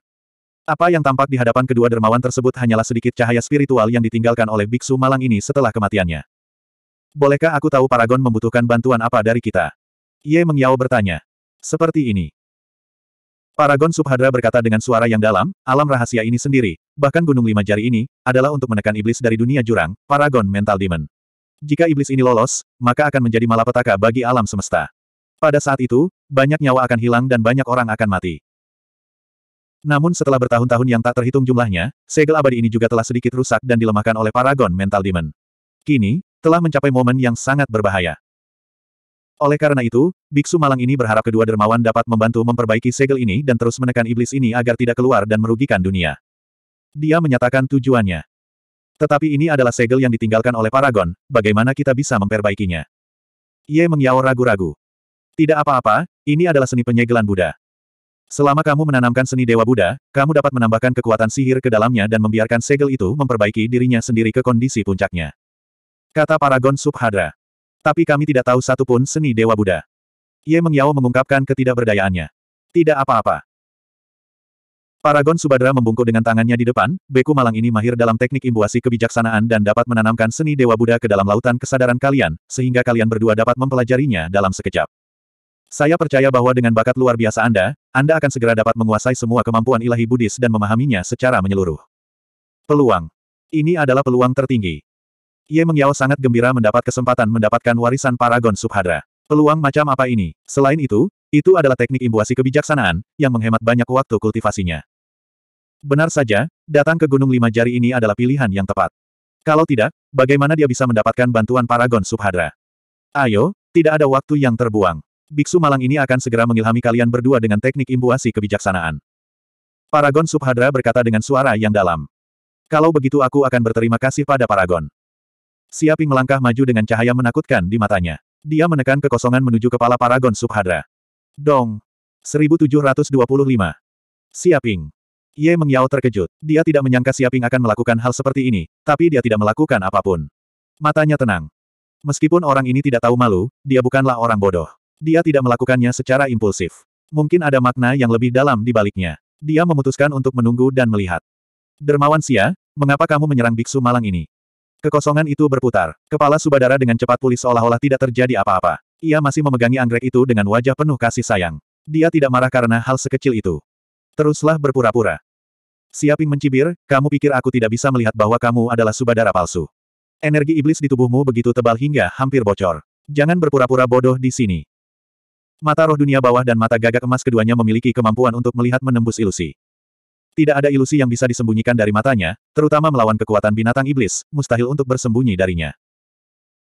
Apa yang tampak di hadapan kedua dermawan tersebut hanyalah sedikit cahaya spiritual yang ditinggalkan oleh biksu malang ini setelah kematiannya. Bolehkah aku tahu Paragon membutuhkan bantuan apa dari kita? Ye Mengyao bertanya. Seperti ini. Paragon Subhadra berkata dengan suara yang dalam, alam rahasia ini sendiri, bahkan gunung lima jari ini, adalah untuk menekan iblis dari dunia jurang, Paragon Mental Demon. Jika iblis ini lolos, maka akan menjadi malapetaka bagi alam semesta. Pada saat itu, banyak nyawa akan hilang dan banyak orang akan mati. Namun setelah bertahun-tahun yang tak terhitung jumlahnya, segel abadi ini juga telah sedikit rusak dan dilemahkan oleh Paragon Mental Demon. Kini, telah mencapai momen yang sangat berbahaya. Oleh karena itu, biksu malang ini berharap kedua dermawan dapat membantu memperbaiki segel ini dan terus menekan iblis ini agar tidak keluar dan merugikan dunia. Dia menyatakan tujuannya. Tetapi ini adalah segel yang ditinggalkan oleh Paragon, bagaimana kita bisa memperbaikinya? Ye Mengyao ragu-ragu. Tidak apa-apa, ini adalah seni penyegelan Buddha. Selama kamu menanamkan seni Dewa Buddha, kamu dapat menambahkan kekuatan sihir ke dalamnya dan membiarkan segel itu memperbaiki dirinya sendiri ke kondisi puncaknya. Kata Paragon Subhadra. Tapi kami tidak tahu satupun seni Dewa Buddha. Ye Mengyao mengungkapkan ketidakberdayaannya. Tidak apa-apa. Paragon Subadra membungkuk dengan tangannya di depan, beku malang ini mahir dalam teknik imbuasi kebijaksanaan dan dapat menanamkan seni Dewa Buddha ke dalam lautan kesadaran kalian, sehingga kalian berdua dapat mempelajarinya dalam sekejap. Saya percaya bahwa dengan bakat luar biasa Anda, Anda akan segera dapat menguasai semua kemampuan ilahi Buddhis dan memahaminya secara menyeluruh. Peluang. Ini adalah peluang tertinggi. Ye Mengyao sangat gembira mendapat kesempatan mendapatkan warisan Paragon Subhadra. Peluang macam apa ini? Selain itu, itu adalah teknik imbuasi kebijaksanaan, yang menghemat banyak waktu kultivasinya. Benar saja, datang ke Gunung Lima Jari ini adalah pilihan yang tepat. Kalau tidak, bagaimana dia bisa mendapatkan bantuan Paragon Subhadra? Ayo, tidak ada waktu yang terbuang. Biksu malang ini akan segera mengilhami kalian berdua dengan teknik imbuasi kebijaksanaan. Paragon Subhadra berkata dengan suara yang dalam. Kalau begitu aku akan berterima kasih pada Paragon. Siaping melangkah maju dengan cahaya menakutkan di matanya. Dia menekan kekosongan menuju kepala Paragon Subhadra. Dong! 1725. Siaping. Ye Mengyao terkejut. Dia tidak menyangka Siaping akan melakukan hal seperti ini, tapi dia tidak melakukan apapun. Matanya tenang. Meskipun orang ini tidak tahu malu, dia bukanlah orang bodoh. Dia tidak melakukannya secara impulsif. Mungkin ada makna yang lebih dalam di baliknya. Dia memutuskan untuk menunggu dan melihat. Dermawan Sia, mengapa kamu menyerang biksu malang ini? Kekosongan itu berputar. Kepala Subadara dengan cepat pulih seolah-olah tidak terjadi apa-apa. Ia masih memegangi anggrek itu dengan wajah penuh kasih sayang. Dia tidak marah karena hal sekecil itu. Teruslah berpura-pura. Siaping mencibir, kamu pikir aku tidak bisa melihat bahwa kamu adalah Subadara palsu. Energi iblis di tubuhmu begitu tebal hingga hampir bocor. Jangan berpura-pura bodoh di sini. Mata roh dunia bawah dan mata gagak emas keduanya memiliki kemampuan untuk melihat menembus ilusi. Tidak ada ilusi yang bisa disembunyikan dari matanya, terutama melawan kekuatan binatang iblis, mustahil untuk bersembunyi darinya.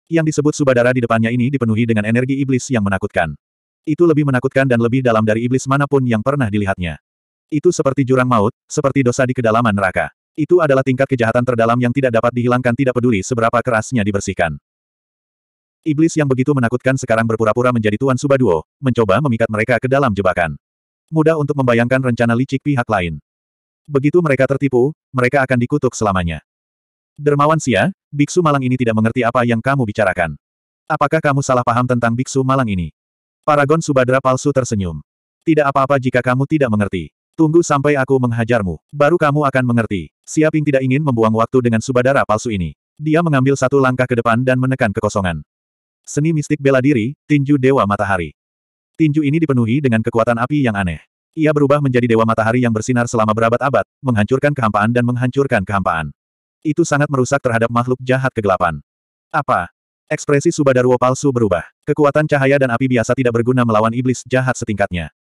Yang disebut subadara di depannya ini dipenuhi dengan energi iblis yang menakutkan. Itu lebih menakutkan dan lebih dalam dari iblis manapun yang pernah dilihatnya. Itu seperti jurang maut, seperti dosa di kedalaman neraka. Itu adalah tingkat kejahatan terdalam yang tidak dapat dihilangkan tidak peduli seberapa kerasnya dibersihkan. Iblis yang begitu menakutkan sekarang berpura-pura menjadi Tuan Subaduo, mencoba memikat mereka ke dalam jebakan. Mudah untuk membayangkan rencana licik pihak lain. Begitu mereka tertipu, mereka akan dikutuk selamanya. Dermawan Sia, biksu malang ini tidak mengerti apa yang kamu bicarakan. Apakah kamu salah paham tentang biksu malang ini? Paragon Subadra palsu tersenyum. Tidak apa-apa jika kamu tidak mengerti. Tunggu sampai aku menghajarmu, baru kamu akan mengerti. Siaping tidak ingin membuang waktu dengan Subadara palsu ini. Dia mengambil satu langkah ke depan dan menekan kekosongan. Seni mistik bela diri, tinju Dewa Matahari. Tinju ini dipenuhi dengan kekuatan api yang aneh. Ia berubah menjadi dewa matahari yang bersinar selama berabad-abad, menghancurkan kehampaan dan menghancurkan kehampaan. Itu sangat merusak terhadap makhluk jahat kegelapan. Apa? Ekspresi Subadarwo palsu berubah. Kekuatan cahaya dan api biasa tidak berguna melawan iblis jahat setingkatnya.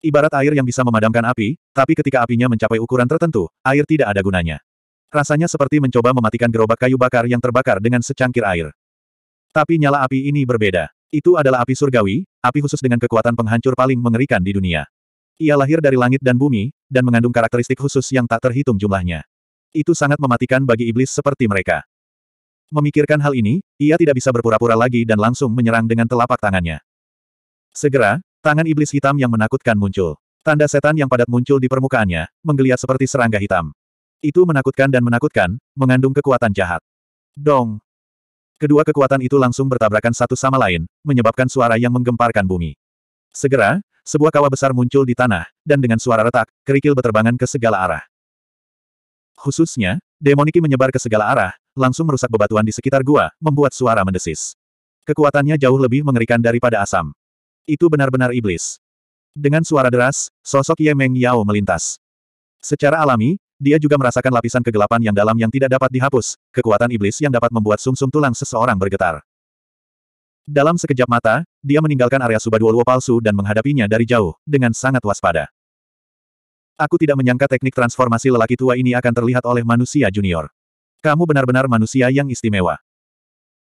Ibarat air yang bisa memadamkan api, tapi ketika apinya mencapai ukuran tertentu, air tidak ada gunanya. Rasanya seperti mencoba mematikan gerobak kayu bakar yang terbakar dengan secangkir air. Tapi nyala api ini berbeda. Itu adalah api surgawi, api khusus dengan kekuatan penghancur paling mengerikan di dunia. Ia lahir dari langit dan bumi, dan mengandung karakteristik khusus yang tak terhitung jumlahnya. Itu sangat mematikan bagi iblis seperti mereka. Memikirkan hal ini, ia tidak bisa berpura-pura lagi dan langsung menyerang dengan telapak tangannya. Segera, tangan iblis hitam yang menakutkan muncul. Tanda setan yang padat muncul di permukaannya, menggeliat seperti serangga hitam. Itu menakutkan dan menakutkan, mengandung kekuatan jahat. Dong! Kedua kekuatan itu langsung bertabrakan satu sama lain, menyebabkan suara yang menggemparkan bumi. Segera, sebuah kawah besar muncul di tanah, dan dengan suara retak, kerikil berterbangan ke segala arah. Khususnya, demoniki menyebar ke segala arah, langsung merusak bebatuan di sekitar gua, membuat suara mendesis. Kekuatannya jauh lebih mengerikan daripada asam. Itu benar-benar iblis. Dengan suara deras, sosok Ye Meng Yao melintas. Secara alami, dia juga merasakan lapisan kegelapan yang dalam yang tidak dapat dihapus, kekuatan iblis yang dapat membuat sumsum -sum tulang seseorang bergetar. Dalam sekejap mata, dia meninggalkan area Subaduoluo palsu dan menghadapinya dari jauh, dengan sangat waspada. Aku tidak menyangka teknik transformasi lelaki tua ini akan terlihat oleh manusia junior. Kamu benar-benar manusia yang istimewa.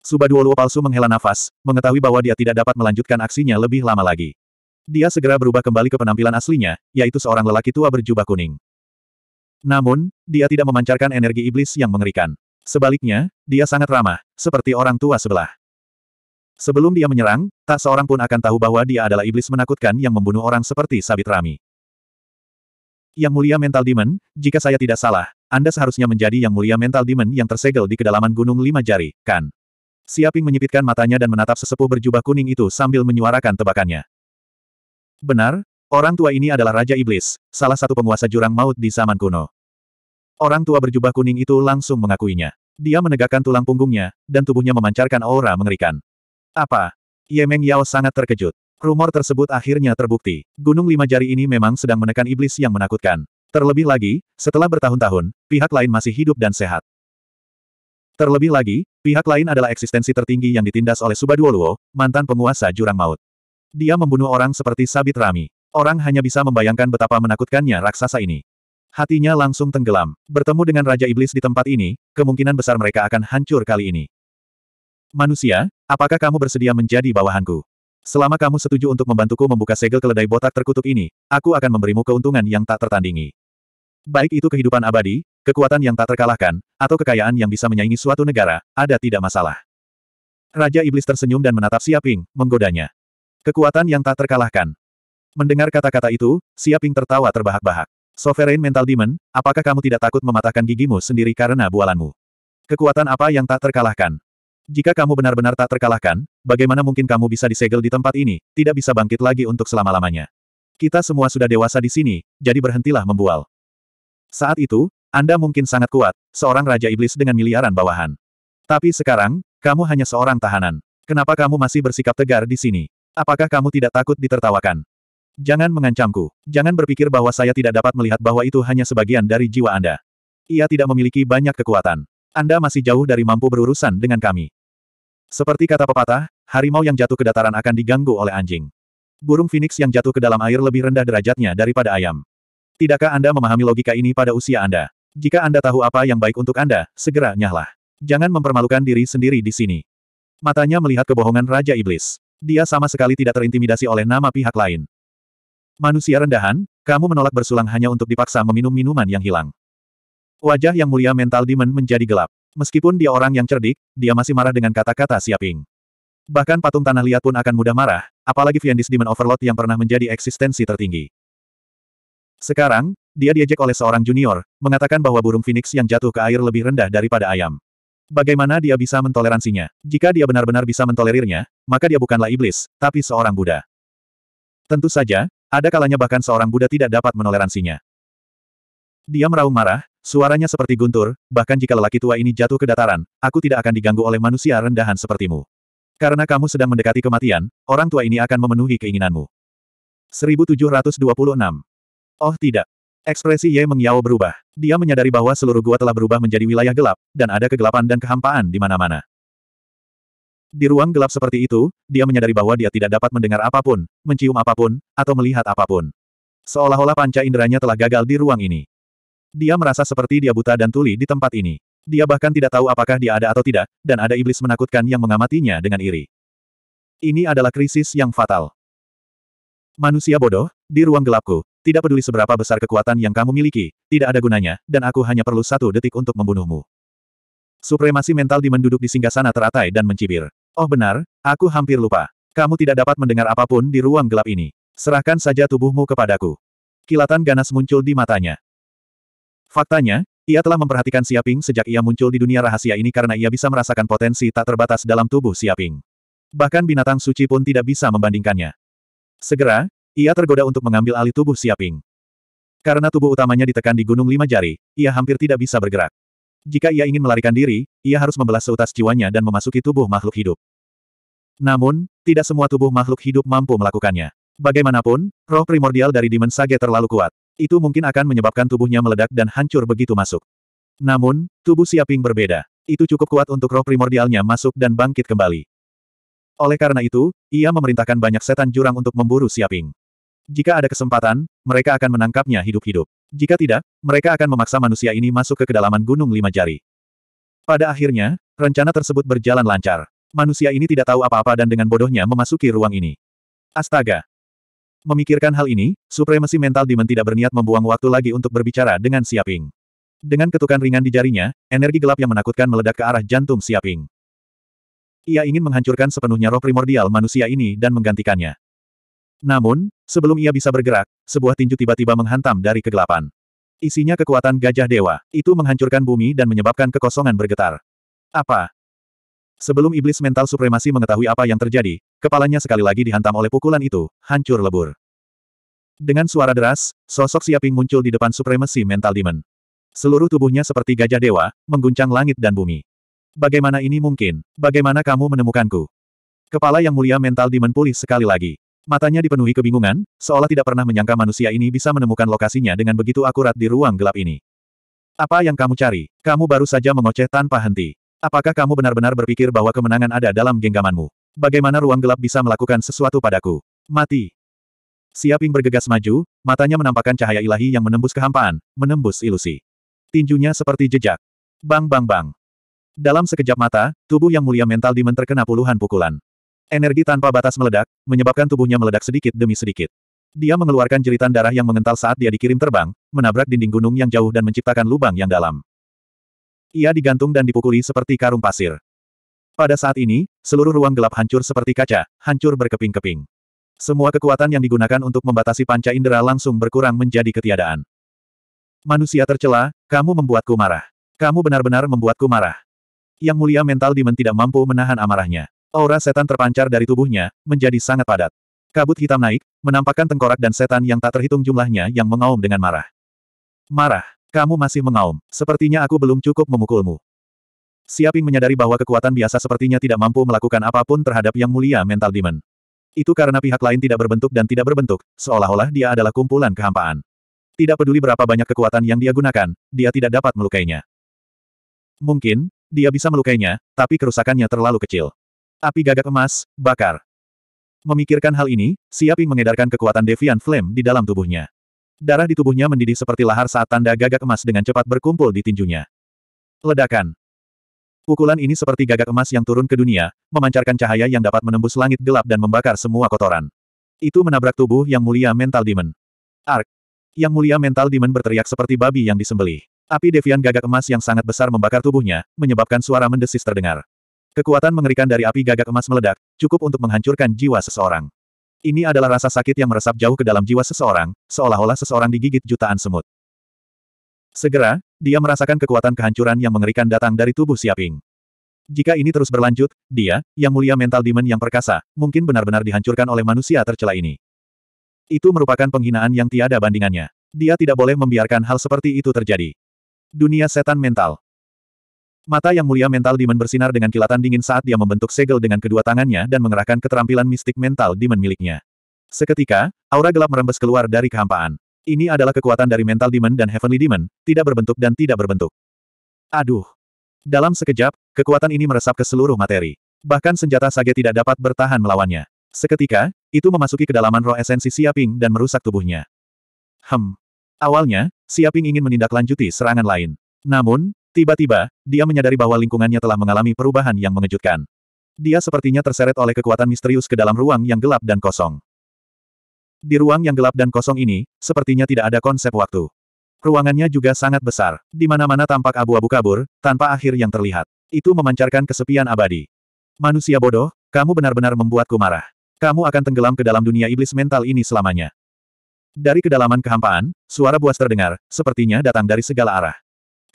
Subaduoluo palsu menghela nafas, mengetahui bahwa dia tidak dapat melanjutkan aksinya lebih lama lagi. Dia segera berubah kembali ke penampilan aslinya, yaitu seorang lelaki tua berjubah kuning. Namun, dia tidak memancarkan energi iblis yang mengerikan. Sebaliknya, dia sangat ramah, seperti orang tua sebelah. Sebelum dia menyerang, tak seorang pun akan tahu bahwa dia adalah iblis menakutkan yang membunuh orang seperti Sabit Rami. Yang Mulia Mental Demon, jika saya tidak salah, Anda seharusnya menjadi Yang Mulia Mental Demon yang tersegel di kedalaman Gunung Lima Jari, kan? Siaping menyipitkan matanya dan menatap sesepuh berjubah kuning itu sambil menyuarakan tebakannya. Benar, orang tua ini adalah Raja Iblis, salah satu penguasa jurang maut di zaman kuno. Orang tua berjubah kuning itu langsung mengakuinya. Dia menegakkan tulang punggungnya, dan tubuhnya memancarkan aura mengerikan. Apa? Ye Yao sangat terkejut. Rumor tersebut akhirnya terbukti. Gunung Lima Jari ini memang sedang menekan iblis yang menakutkan. Terlebih lagi, setelah bertahun-tahun, pihak lain masih hidup dan sehat. Terlebih lagi, pihak lain adalah eksistensi tertinggi yang ditindas oleh Subaduoluo, mantan penguasa Jurang Maut. Dia membunuh orang seperti sabit rami. Orang hanya bisa membayangkan betapa menakutkannya raksasa ini. Hatinya langsung tenggelam. Bertemu dengan Raja Iblis di tempat ini, kemungkinan besar mereka akan hancur kali ini. Manusia, Apakah kamu bersedia menjadi bawahanku? Selama kamu setuju untuk membantuku membuka segel keledai botak terkutuk ini, aku akan memberimu keuntungan yang tak tertandingi. Baik itu kehidupan abadi, kekuatan yang tak terkalahkan, atau kekayaan yang bisa menyaingi suatu negara, ada tidak masalah. Raja Iblis tersenyum dan menatap Siaping, menggodanya. Kekuatan yang tak terkalahkan. Mendengar kata-kata itu, Siaping tertawa terbahak-bahak. Sovereign Mental Demon, apakah kamu tidak takut mematahkan gigimu sendiri karena bualanmu? Kekuatan apa yang tak terkalahkan? Jika kamu benar-benar tak terkalahkan, bagaimana mungkin kamu bisa disegel di tempat ini, tidak bisa bangkit lagi untuk selama-lamanya. Kita semua sudah dewasa di sini, jadi berhentilah membual. Saat itu, Anda mungkin sangat kuat, seorang Raja Iblis dengan miliaran bawahan. Tapi sekarang, kamu hanya seorang tahanan. Kenapa kamu masih bersikap tegar di sini? Apakah kamu tidak takut ditertawakan? Jangan mengancamku. Jangan berpikir bahwa saya tidak dapat melihat bahwa itu hanya sebagian dari jiwa Anda. Ia tidak memiliki banyak kekuatan. Anda masih jauh dari mampu berurusan dengan kami. Seperti kata pepatah, harimau yang jatuh ke dataran akan diganggu oleh anjing. Burung phoenix yang jatuh ke dalam air lebih rendah derajatnya daripada ayam. Tidakkah Anda memahami logika ini pada usia Anda? Jika Anda tahu apa yang baik untuk Anda, segera nyahlah. Jangan mempermalukan diri sendiri di sini. Matanya melihat kebohongan Raja Iblis. Dia sama sekali tidak terintimidasi oleh nama pihak lain. Manusia rendahan, kamu menolak bersulang hanya untuk dipaksa meminum minuman yang hilang. Wajah yang mulia mental Demon menjadi gelap. Meskipun dia orang yang cerdik, dia masih marah dengan kata-kata Siaping. Bahkan patung tanah liat pun akan mudah marah, apalagi Fiendis Demon Overlord yang pernah menjadi eksistensi tertinggi. Sekarang, dia diejek oleh seorang junior, mengatakan bahwa burung phoenix yang jatuh ke air lebih rendah daripada ayam. Bagaimana dia bisa mentoleransinya? Jika dia benar-benar bisa mentolerirnya, maka dia bukanlah iblis, tapi seorang Buddha. Tentu saja, ada kalanya bahkan seorang Buddha tidak dapat menoleransinya. Dia meraung marah, Suaranya seperti guntur, bahkan jika lelaki tua ini jatuh ke dataran, aku tidak akan diganggu oleh manusia rendahan sepertimu. Karena kamu sedang mendekati kematian, orang tua ini akan memenuhi keinginanmu. 1726. Oh tidak. Ekspresi Ye Mengyao berubah. Dia menyadari bahwa seluruh gua telah berubah menjadi wilayah gelap, dan ada kegelapan dan kehampaan di mana-mana. Di ruang gelap seperti itu, dia menyadari bahwa dia tidak dapat mendengar apapun, mencium apapun, atau melihat apapun. Seolah-olah panca inderanya telah gagal di ruang ini. Dia merasa seperti dia buta dan tuli di tempat ini. Dia bahkan tidak tahu apakah dia ada atau tidak, dan ada iblis menakutkan yang mengamatinya dengan iri. Ini adalah krisis yang fatal. Manusia bodoh, di ruang gelapku, tidak peduli seberapa besar kekuatan yang kamu miliki, tidak ada gunanya, dan aku hanya perlu satu detik untuk membunuhmu. Supremasi mental di menduduk di singgasana teratai dan mencibir. Oh benar, aku hampir lupa. Kamu tidak dapat mendengar apapun di ruang gelap ini. Serahkan saja tubuhmu kepadaku. Kilatan ganas muncul di matanya. Faktanya, ia telah memperhatikan Siaping sejak ia muncul di dunia rahasia ini karena ia bisa merasakan potensi tak terbatas dalam tubuh Siaping. Bahkan binatang suci pun tidak bisa membandingkannya. Segera, ia tergoda untuk mengambil alih tubuh Siaping. Karena tubuh utamanya ditekan di gunung lima jari, ia hampir tidak bisa bergerak. Jika ia ingin melarikan diri, ia harus membelas seutas jiwanya dan memasuki tubuh makhluk hidup. Namun, tidak semua tubuh makhluk hidup mampu melakukannya. Bagaimanapun, roh primordial dari Demon Sage terlalu kuat. Itu mungkin akan menyebabkan tubuhnya meledak dan hancur begitu masuk. Namun, tubuh Siaping berbeda. Itu cukup kuat untuk roh primordialnya masuk dan bangkit kembali. Oleh karena itu, ia memerintahkan banyak setan jurang untuk memburu Siaping. Jika ada kesempatan, mereka akan menangkapnya hidup-hidup. Jika tidak, mereka akan memaksa manusia ini masuk ke kedalaman gunung lima jari. Pada akhirnya, rencana tersebut berjalan lancar. Manusia ini tidak tahu apa-apa dan dengan bodohnya memasuki ruang ini. Astaga, Memikirkan hal ini, supremasi mental Demon tidak berniat membuang waktu lagi untuk berbicara dengan Siaping. Dengan ketukan ringan di jarinya, energi gelap yang menakutkan meledak ke arah jantung Siaping. Ia ingin menghancurkan sepenuhnya roh primordial manusia ini dan menggantikannya. Namun, sebelum ia bisa bergerak, sebuah tinju tiba-tiba menghantam dari kegelapan. Isinya kekuatan gajah dewa, itu menghancurkan bumi dan menyebabkan kekosongan bergetar. Apa? Sebelum iblis mental supremasi mengetahui apa yang terjadi, kepalanya sekali lagi dihantam oleh pukulan itu, hancur lebur. Dengan suara deras, sosok Siaping muncul di depan supremasi mental demon. Seluruh tubuhnya seperti gajah dewa, mengguncang langit dan bumi. Bagaimana ini mungkin? Bagaimana kamu menemukanku? Kepala yang mulia mental demon pulih sekali lagi. Matanya dipenuhi kebingungan, seolah tidak pernah menyangka manusia ini bisa menemukan lokasinya dengan begitu akurat di ruang gelap ini. Apa yang kamu cari? Kamu baru saja mengoceh tanpa henti. Apakah kamu benar-benar berpikir bahwa kemenangan ada dalam genggamanmu? Bagaimana ruang gelap bisa melakukan sesuatu padaku? Mati! Siaping bergegas maju, matanya menampakkan cahaya ilahi yang menembus kehampaan, menembus ilusi. Tinjunya seperti jejak. Bang bang bang. Dalam sekejap mata, tubuh yang mulia mental dimen terkena puluhan pukulan. Energi tanpa batas meledak, menyebabkan tubuhnya meledak sedikit demi sedikit. Dia mengeluarkan jeritan darah yang mengental saat dia dikirim terbang, menabrak dinding gunung yang jauh dan menciptakan lubang yang dalam. Ia digantung dan dipukuli seperti karung pasir. Pada saat ini, seluruh ruang gelap hancur seperti kaca, hancur berkeping-keping. Semua kekuatan yang digunakan untuk membatasi panca indera langsung berkurang menjadi ketiadaan. Manusia tercela, kamu membuatku marah. Kamu benar-benar membuatku marah. Yang mulia mental Dimen tidak mampu menahan amarahnya. Aura setan terpancar dari tubuhnya, menjadi sangat padat. Kabut hitam naik, menampakkan tengkorak dan setan yang tak terhitung jumlahnya yang mengaum dengan marah. Marah. Kamu masih mengaum. Sepertinya aku belum cukup memukulmu. Siaping menyadari bahwa kekuatan biasa sepertinya tidak mampu melakukan apapun terhadap yang mulia mental demon. Itu karena pihak lain tidak berbentuk dan tidak berbentuk, seolah-olah dia adalah kumpulan kehampaan. Tidak peduli berapa banyak kekuatan yang dia gunakan, dia tidak dapat melukainya. Mungkin, dia bisa melukainya, tapi kerusakannya terlalu kecil. Api gagak emas, bakar. Memikirkan hal ini, Siaping mengedarkan kekuatan Devian Flame di dalam tubuhnya. Darah di tubuhnya mendidih seperti lahar saat tanda gagak emas dengan cepat berkumpul di tinjunya. Ledakan. Pukulan ini seperti gagak emas yang turun ke dunia, memancarkan cahaya yang dapat menembus langit gelap dan membakar semua kotoran. Itu menabrak tubuh yang mulia mental demon. Ark. Yang mulia mental demon berteriak seperti babi yang disembeli. Api devian gagak emas yang sangat besar membakar tubuhnya, menyebabkan suara mendesis terdengar. Kekuatan mengerikan dari api gagak emas meledak, cukup untuk menghancurkan jiwa seseorang. Ini adalah rasa sakit yang meresap jauh ke dalam jiwa seseorang, seolah-olah seseorang digigit jutaan semut. Segera, dia merasakan kekuatan kehancuran yang mengerikan datang dari tubuh Siaping. Jika ini terus berlanjut, dia, yang mulia mental demon yang perkasa, mungkin benar-benar dihancurkan oleh manusia tercela ini. Itu merupakan penghinaan yang tiada bandingannya. Dia tidak boleh membiarkan hal seperti itu terjadi. Dunia setan mental. Mata yang mulia mental Demon bersinar dengan kilatan dingin saat dia membentuk segel dengan kedua tangannya dan mengerahkan keterampilan mistik mental Demon miliknya. Seketika, aura gelap merembes keluar dari kehampaan. Ini adalah kekuatan dari mental Demon dan Heavenly Demon, tidak berbentuk dan tidak berbentuk. Aduh. Dalam sekejap, kekuatan ini meresap ke seluruh materi. Bahkan senjata sage tidak dapat bertahan melawannya. Seketika, itu memasuki kedalaman roh esensi Siaping dan merusak tubuhnya. Hem. Awalnya, Siaping ingin menindaklanjuti serangan lain. Namun, Tiba-tiba, dia menyadari bahwa lingkungannya telah mengalami perubahan yang mengejutkan. Dia sepertinya terseret oleh kekuatan misterius ke dalam ruang yang gelap dan kosong. Di ruang yang gelap dan kosong ini, sepertinya tidak ada konsep waktu. Ruangannya juga sangat besar, di mana-mana tampak abu-abu kabur, tanpa akhir yang terlihat. Itu memancarkan kesepian abadi. Manusia bodoh, kamu benar-benar membuatku marah. Kamu akan tenggelam ke dalam dunia iblis mental ini selamanya. Dari kedalaman kehampaan, suara buas terdengar, sepertinya datang dari segala arah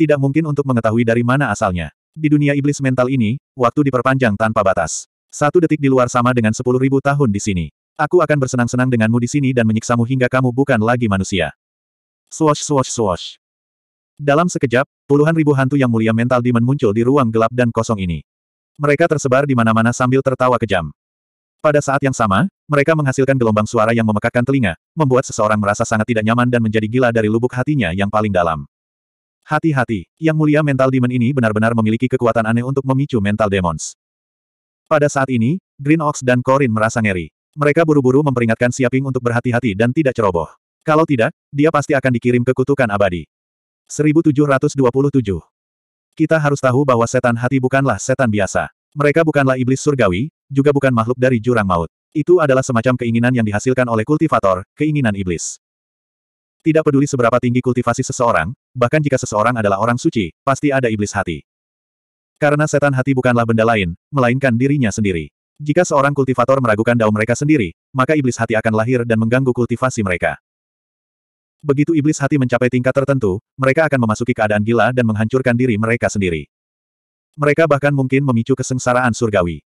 tidak mungkin untuk mengetahui dari mana asalnya. Di dunia iblis mental ini, waktu diperpanjang tanpa batas. Satu detik di luar sama dengan sepuluh ribu tahun di sini. Aku akan bersenang-senang denganmu di sini dan menyiksamu hingga kamu bukan lagi manusia. Swash swash swash. Dalam sekejap, puluhan ribu hantu yang mulia mental demon muncul di ruang gelap dan kosong ini. Mereka tersebar di mana-mana sambil tertawa kejam. Pada saat yang sama, mereka menghasilkan gelombang suara yang memekakkan telinga, membuat seseorang merasa sangat tidak nyaman dan menjadi gila dari lubuk hatinya yang paling dalam. Hati-hati, yang mulia mental demon ini benar-benar memiliki kekuatan aneh untuk memicu mental demons. Pada saat ini, Green Ox dan Corin merasa ngeri. Mereka buru-buru memperingatkan Siaping untuk berhati-hati dan tidak ceroboh. Kalau tidak, dia pasti akan dikirim ke kutukan abadi. 1727 Kita harus tahu bahwa setan hati bukanlah setan biasa. Mereka bukanlah iblis surgawi, juga bukan makhluk dari jurang maut. Itu adalah semacam keinginan yang dihasilkan oleh kultivator, keinginan iblis. Tidak peduli seberapa tinggi kultivasi seseorang, bahkan jika seseorang adalah orang suci, pasti ada iblis hati. Karena setan hati bukanlah benda lain, melainkan dirinya sendiri. Jika seorang kultivator meragukan daun mereka sendiri, maka iblis hati akan lahir dan mengganggu kultivasi mereka. Begitu iblis hati mencapai tingkat tertentu, mereka akan memasuki keadaan gila dan menghancurkan diri mereka sendiri. Mereka bahkan mungkin memicu kesengsaraan surgawi.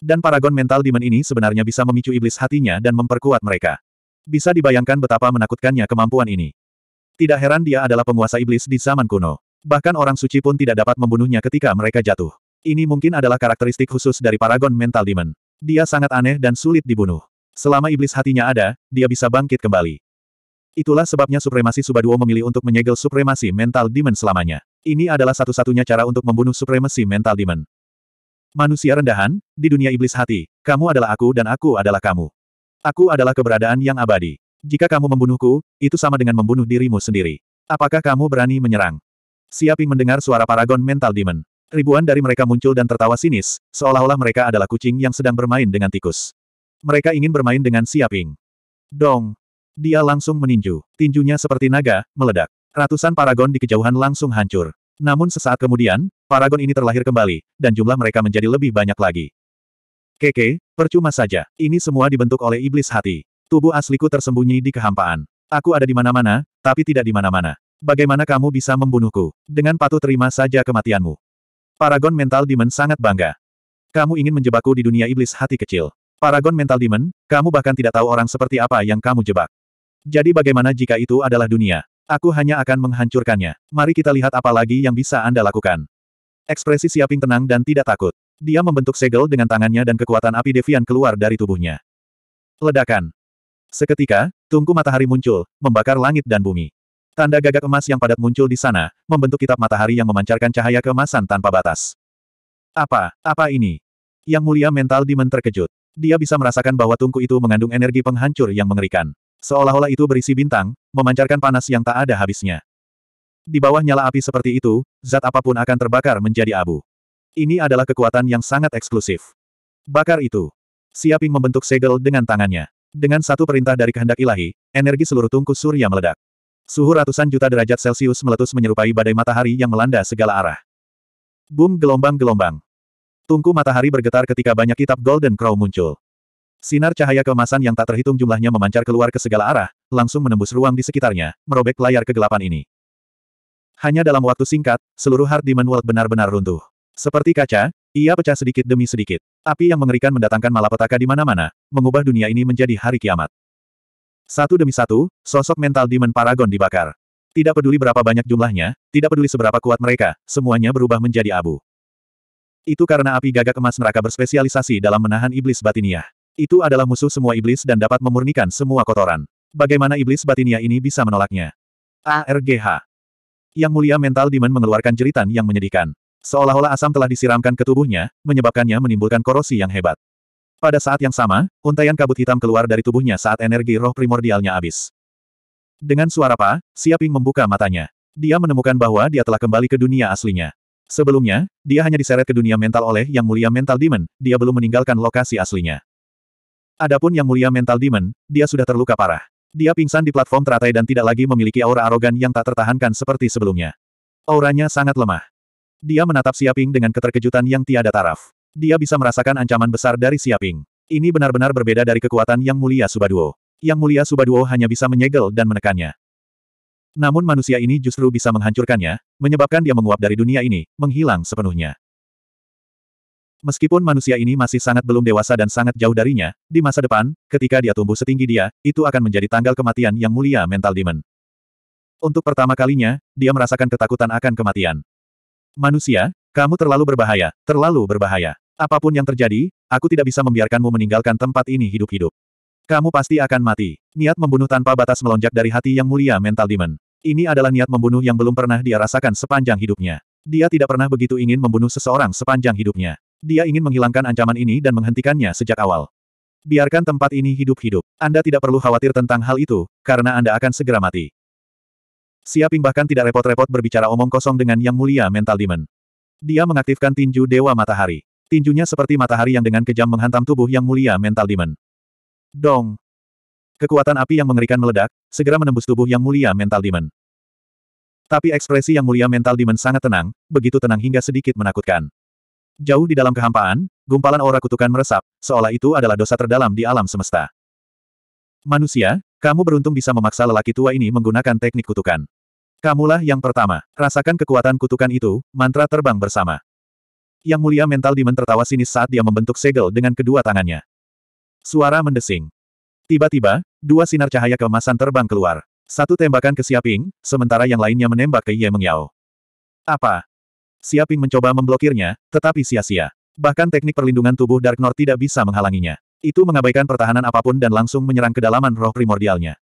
Dan paragon mental demon ini sebenarnya bisa memicu iblis hatinya dan memperkuat mereka. Bisa dibayangkan betapa menakutkannya kemampuan ini. Tidak heran dia adalah penguasa iblis di zaman kuno. Bahkan orang suci pun tidak dapat membunuhnya ketika mereka jatuh. Ini mungkin adalah karakteristik khusus dari Paragon Mental Demon. Dia sangat aneh dan sulit dibunuh. Selama iblis hatinya ada, dia bisa bangkit kembali. Itulah sebabnya supremasi Subaduo memilih untuk menyegel supremasi mental demon selamanya. Ini adalah satu-satunya cara untuk membunuh supremasi mental demon. Manusia rendahan, di dunia iblis hati, kamu adalah aku dan aku adalah kamu. Aku adalah keberadaan yang abadi. Jika kamu membunuhku, itu sama dengan membunuh dirimu sendiri. Apakah kamu berani menyerang? Siaping mendengar suara Paragon Mental Demon. Ribuan dari mereka muncul dan tertawa sinis, seolah-olah mereka adalah kucing yang sedang bermain dengan tikus. Mereka ingin bermain dengan Siaping. Dong! Dia langsung meninju. Tinjunya seperti naga, meledak. Ratusan paragon di kejauhan langsung hancur. Namun sesaat kemudian, paragon ini terlahir kembali, dan jumlah mereka menjadi lebih banyak lagi. Keke, percuma saja. Ini semua dibentuk oleh iblis hati. Tubuh asliku tersembunyi di kehampaan. Aku ada di mana-mana, tapi tidak di mana-mana. Bagaimana kamu bisa membunuhku? Dengan patuh terima saja kematianmu. Paragon Mental Demon sangat bangga. Kamu ingin menjebakku di dunia iblis hati kecil. Paragon Mental Demon, kamu bahkan tidak tahu orang seperti apa yang kamu jebak. Jadi bagaimana jika itu adalah dunia? Aku hanya akan menghancurkannya. Mari kita lihat apa lagi yang bisa Anda lakukan. Ekspresi Siaping tenang dan tidak takut. Dia membentuk segel dengan tangannya dan kekuatan api devian keluar dari tubuhnya. Ledakan. Seketika, tungku matahari muncul, membakar langit dan bumi. Tanda gagak emas yang padat muncul di sana, membentuk kitab matahari yang memancarkan cahaya keemasan tanpa batas. Apa, apa ini? Yang mulia mental dimen terkejut. Dia bisa merasakan bahwa tungku itu mengandung energi penghancur yang mengerikan. Seolah-olah itu berisi bintang, memancarkan panas yang tak ada habisnya. Di bawah nyala api seperti itu, zat apapun akan terbakar menjadi abu. Ini adalah kekuatan yang sangat eksklusif. Bakar itu. Siaping membentuk segel dengan tangannya. Dengan satu perintah dari kehendak ilahi, energi seluruh tungku surya meledak. Suhu ratusan juta derajat Celcius meletus menyerupai badai matahari yang melanda segala arah. Boom gelombang-gelombang. Tungku matahari bergetar ketika banyak kitab Golden Crow muncul. Sinar cahaya kemasan yang tak terhitung jumlahnya memancar keluar ke segala arah, langsung menembus ruang di sekitarnya, merobek layar kegelapan ini. Hanya dalam waktu singkat, seluruh Hard Demon World benar-benar runtuh. Seperti kaca, ia pecah sedikit demi sedikit. Api yang mengerikan mendatangkan malapetaka di mana-mana, mengubah dunia ini menjadi hari kiamat. Satu demi satu, sosok mental Demon Paragon dibakar. Tidak peduli berapa banyak jumlahnya, tidak peduli seberapa kuat mereka, semuanya berubah menjadi abu. Itu karena api gagak emas neraka berspesialisasi dalam menahan iblis batiniah. Itu adalah musuh semua iblis dan dapat memurnikan semua kotoran. Bagaimana iblis batinia ini bisa menolaknya? ARGH. Yang mulia mental Demon mengeluarkan jeritan yang menyedihkan. Seolah-olah asam telah disiramkan ke tubuhnya, menyebabkannya menimbulkan korosi yang hebat. Pada saat yang sama, untaian kabut hitam keluar dari tubuhnya saat energi roh primordialnya habis. Dengan suara pa, Siaping membuka matanya. Dia menemukan bahwa dia telah kembali ke dunia aslinya. Sebelumnya, dia hanya diseret ke dunia mental oleh Yang Mulia Mental Demon, dia belum meninggalkan lokasi aslinya. Adapun Yang Mulia Mental Demon, dia sudah terluka parah. Dia pingsan di platform teratai dan tidak lagi memiliki aura arogan yang tak tertahankan seperti sebelumnya. Auranya sangat lemah. Dia menatap Siaping dengan keterkejutan yang tiada taraf. Dia bisa merasakan ancaman besar dari Siaping. Ini benar-benar berbeda dari kekuatan Yang Mulia Subaduo. Yang Mulia Subaduo hanya bisa menyegel dan menekannya. Namun manusia ini justru bisa menghancurkannya, menyebabkan dia menguap dari dunia ini, menghilang sepenuhnya. Meskipun manusia ini masih sangat belum dewasa dan sangat jauh darinya, di masa depan, ketika dia tumbuh setinggi dia, itu akan menjadi tanggal kematian Yang Mulia Mental Demon. Untuk pertama kalinya, dia merasakan ketakutan akan kematian. Manusia, kamu terlalu berbahaya, terlalu berbahaya. Apapun yang terjadi, aku tidak bisa membiarkanmu meninggalkan tempat ini hidup-hidup. Kamu pasti akan mati. Niat membunuh tanpa batas melonjak dari hati yang mulia mental demon. Ini adalah niat membunuh yang belum pernah dia rasakan sepanjang hidupnya. Dia tidak pernah begitu ingin membunuh seseorang sepanjang hidupnya. Dia ingin menghilangkan ancaman ini dan menghentikannya sejak awal. Biarkan tempat ini hidup-hidup. Anda tidak perlu khawatir tentang hal itu, karena Anda akan segera mati. Siaping bahkan tidak repot-repot berbicara omong kosong dengan Yang Mulia Mental Demon. Dia mengaktifkan tinju Dewa Matahari. Tinjunya seperti matahari yang dengan kejam menghantam tubuh Yang Mulia Mental Demon. Dong! Kekuatan api yang mengerikan meledak, segera menembus tubuh Yang Mulia Mental Demon. Tapi ekspresi Yang Mulia Mental Demon sangat tenang, begitu tenang hingga sedikit menakutkan. Jauh di dalam kehampaan, gumpalan aura kutukan meresap, seolah itu adalah dosa terdalam di alam semesta. Manusia, kamu beruntung bisa memaksa lelaki tua ini menggunakan teknik kutukan. Kamulah yang pertama. Rasakan kekuatan kutukan itu, mantra terbang bersama. Yang mulia mental Demon tertawa sinis saat dia membentuk segel dengan kedua tangannya. Suara mendesing. Tiba-tiba, dua sinar cahaya kemasan terbang keluar. Satu tembakan ke Siaping, sementara yang lainnya menembak ke Ye Mengyao. Apa? Siaping mencoba memblokirnya, tetapi sia-sia. Bahkan teknik perlindungan tubuh Dark North tidak bisa menghalanginya. Itu mengabaikan pertahanan apapun dan langsung menyerang kedalaman roh primordialnya.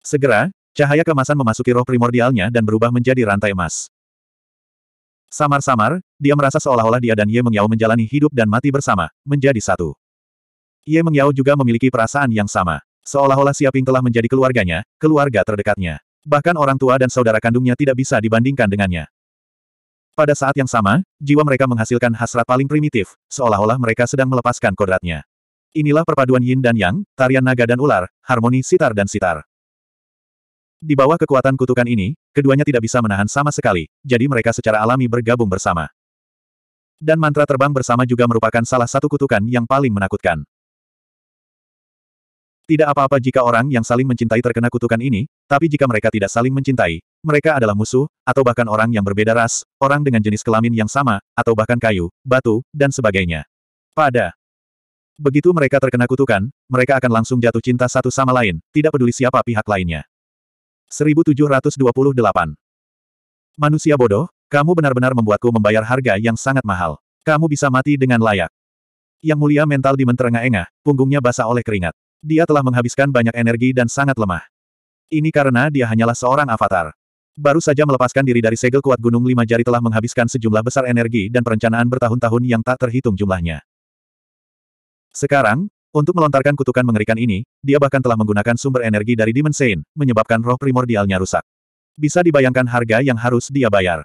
Segera, Cahaya kemasan memasuki roh primordialnya dan berubah menjadi rantai emas. Samar-samar, dia merasa seolah-olah dia dan Ye Mengyao menjalani hidup dan mati bersama, menjadi satu. Ye Mengyao juga memiliki perasaan yang sama. Seolah-olah Siaping telah menjadi keluarganya, keluarga terdekatnya. Bahkan orang tua dan saudara kandungnya tidak bisa dibandingkan dengannya. Pada saat yang sama, jiwa mereka menghasilkan hasrat paling primitif, seolah-olah mereka sedang melepaskan kodratnya. Inilah perpaduan yin dan yang, tarian naga dan ular, harmoni sitar dan sitar. Di bawah kekuatan kutukan ini, keduanya tidak bisa menahan sama sekali, jadi mereka secara alami bergabung bersama. Dan mantra terbang bersama juga merupakan salah satu kutukan yang paling menakutkan. Tidak apa-apa jika orang yang saling mencintai terkena kutukan ini, tapi jika mereka tidak saling mencintai, mereka adalah musuh, atau bahkan orang yang berbeda ras, orang dengan jenis kelamin yang sama, atau bahkan kayu, batu, dan sebagainya. Pada Begitu mereka terkena kutukan, mereka akan langsung jatuh cinta satu sama lain, tidak peduli siapa pihak lainnya. 1728. Manusia bodoh, kamu benar-benar membuatku membayar harga yang sangat mahal. Kamu bisa mati dengan layak. Yang mulia mental di menterengah-engah, punggungnya basah oleh keringat. Dia telah menghabiskan banyak energi dan sangat lemah. Ini karena dia hanyalah seorang avatar. Baru saja melepaskan diri dari segel kuat gunung lima jari telah menghabiskan sejumlah besar energi dan perencanaan bertahun-tahun yang tak terhitung jumlahnya. Sekarang, untuk melontarkan kutukan mengerikan ini, dia bahkan telah menggunakan sumber energi dari Demon Sein, menyebabkan roh primordialnya rusak. Bisa dibayangkan harga yang harus dia bayar.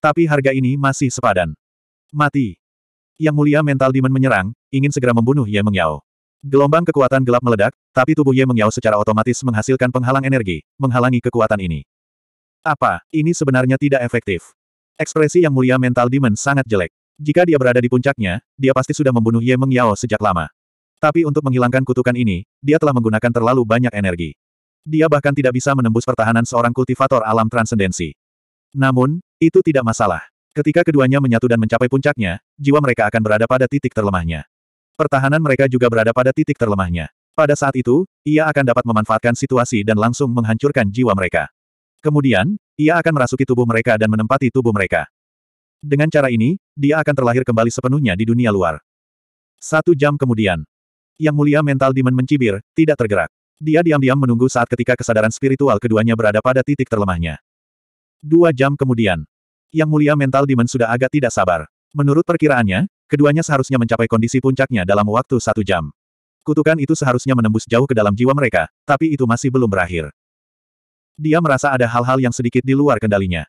Tapi harga ini masih sepadan. Mati. Yang mulia mental demon menyerang, ingin segera membunuh Ye Mengyao. Gelombang kekuatan gelap meledak, tapi tubuh Ye Mengyao secara otomatis menghasilkan penghalang energi, menghalangi kekuatan ini. Apa, ini sebenarnya tidak efektif. Ekspresi yang mulia mental demon sangat jelek. Jika dia berada di puncaknya, dia pasti sudah membunuh Ye Mengyao sejak lama. Tapi untuk menghilangkan kutukan ini, dia telah menggunakan terlalu banyak energi. Dia bahkan tidak bisa menembus pertahanan seorang kultivator alam transendensi. Namun, itu tidak masalah. Ketika keduanya menyatu dan mencapai puncaknya, jiwa mereka akan berada pada titik terlemahnya. Pertahanan mereka juga berada pada titik terlemahnya. Pada saat itu, ia akan dapat memanfaatkan situasi dan langsung menghancurkan jiwa mereka. Kemudian, ia akan merasuki tubuh mereka dan menempati tubuh mereka. Dengan cara ini, dia akan terlahir kembali sepenuhnya di dunia luar. Satu jam kemudian, yang mulia mental demon mencibir, tidak tergerak. Dia diam-diam menunggu saat ketika kesadaran spiritual keduanya berada pada titik terlemahnya. Dua jam kemudian, yang mulia mental demon sudah agak tidak sabar. Menurut perkiraannya, keduanya seharusnya mencapai kondisi puncaknya dalam waktu satu jam. Kutukan itu seharusnya menembus jauh ke dalam jiwa mereka, tapi itu masih belum berakhir. Dia merasa ada hal-hal yang sedikit di luar kendalinya.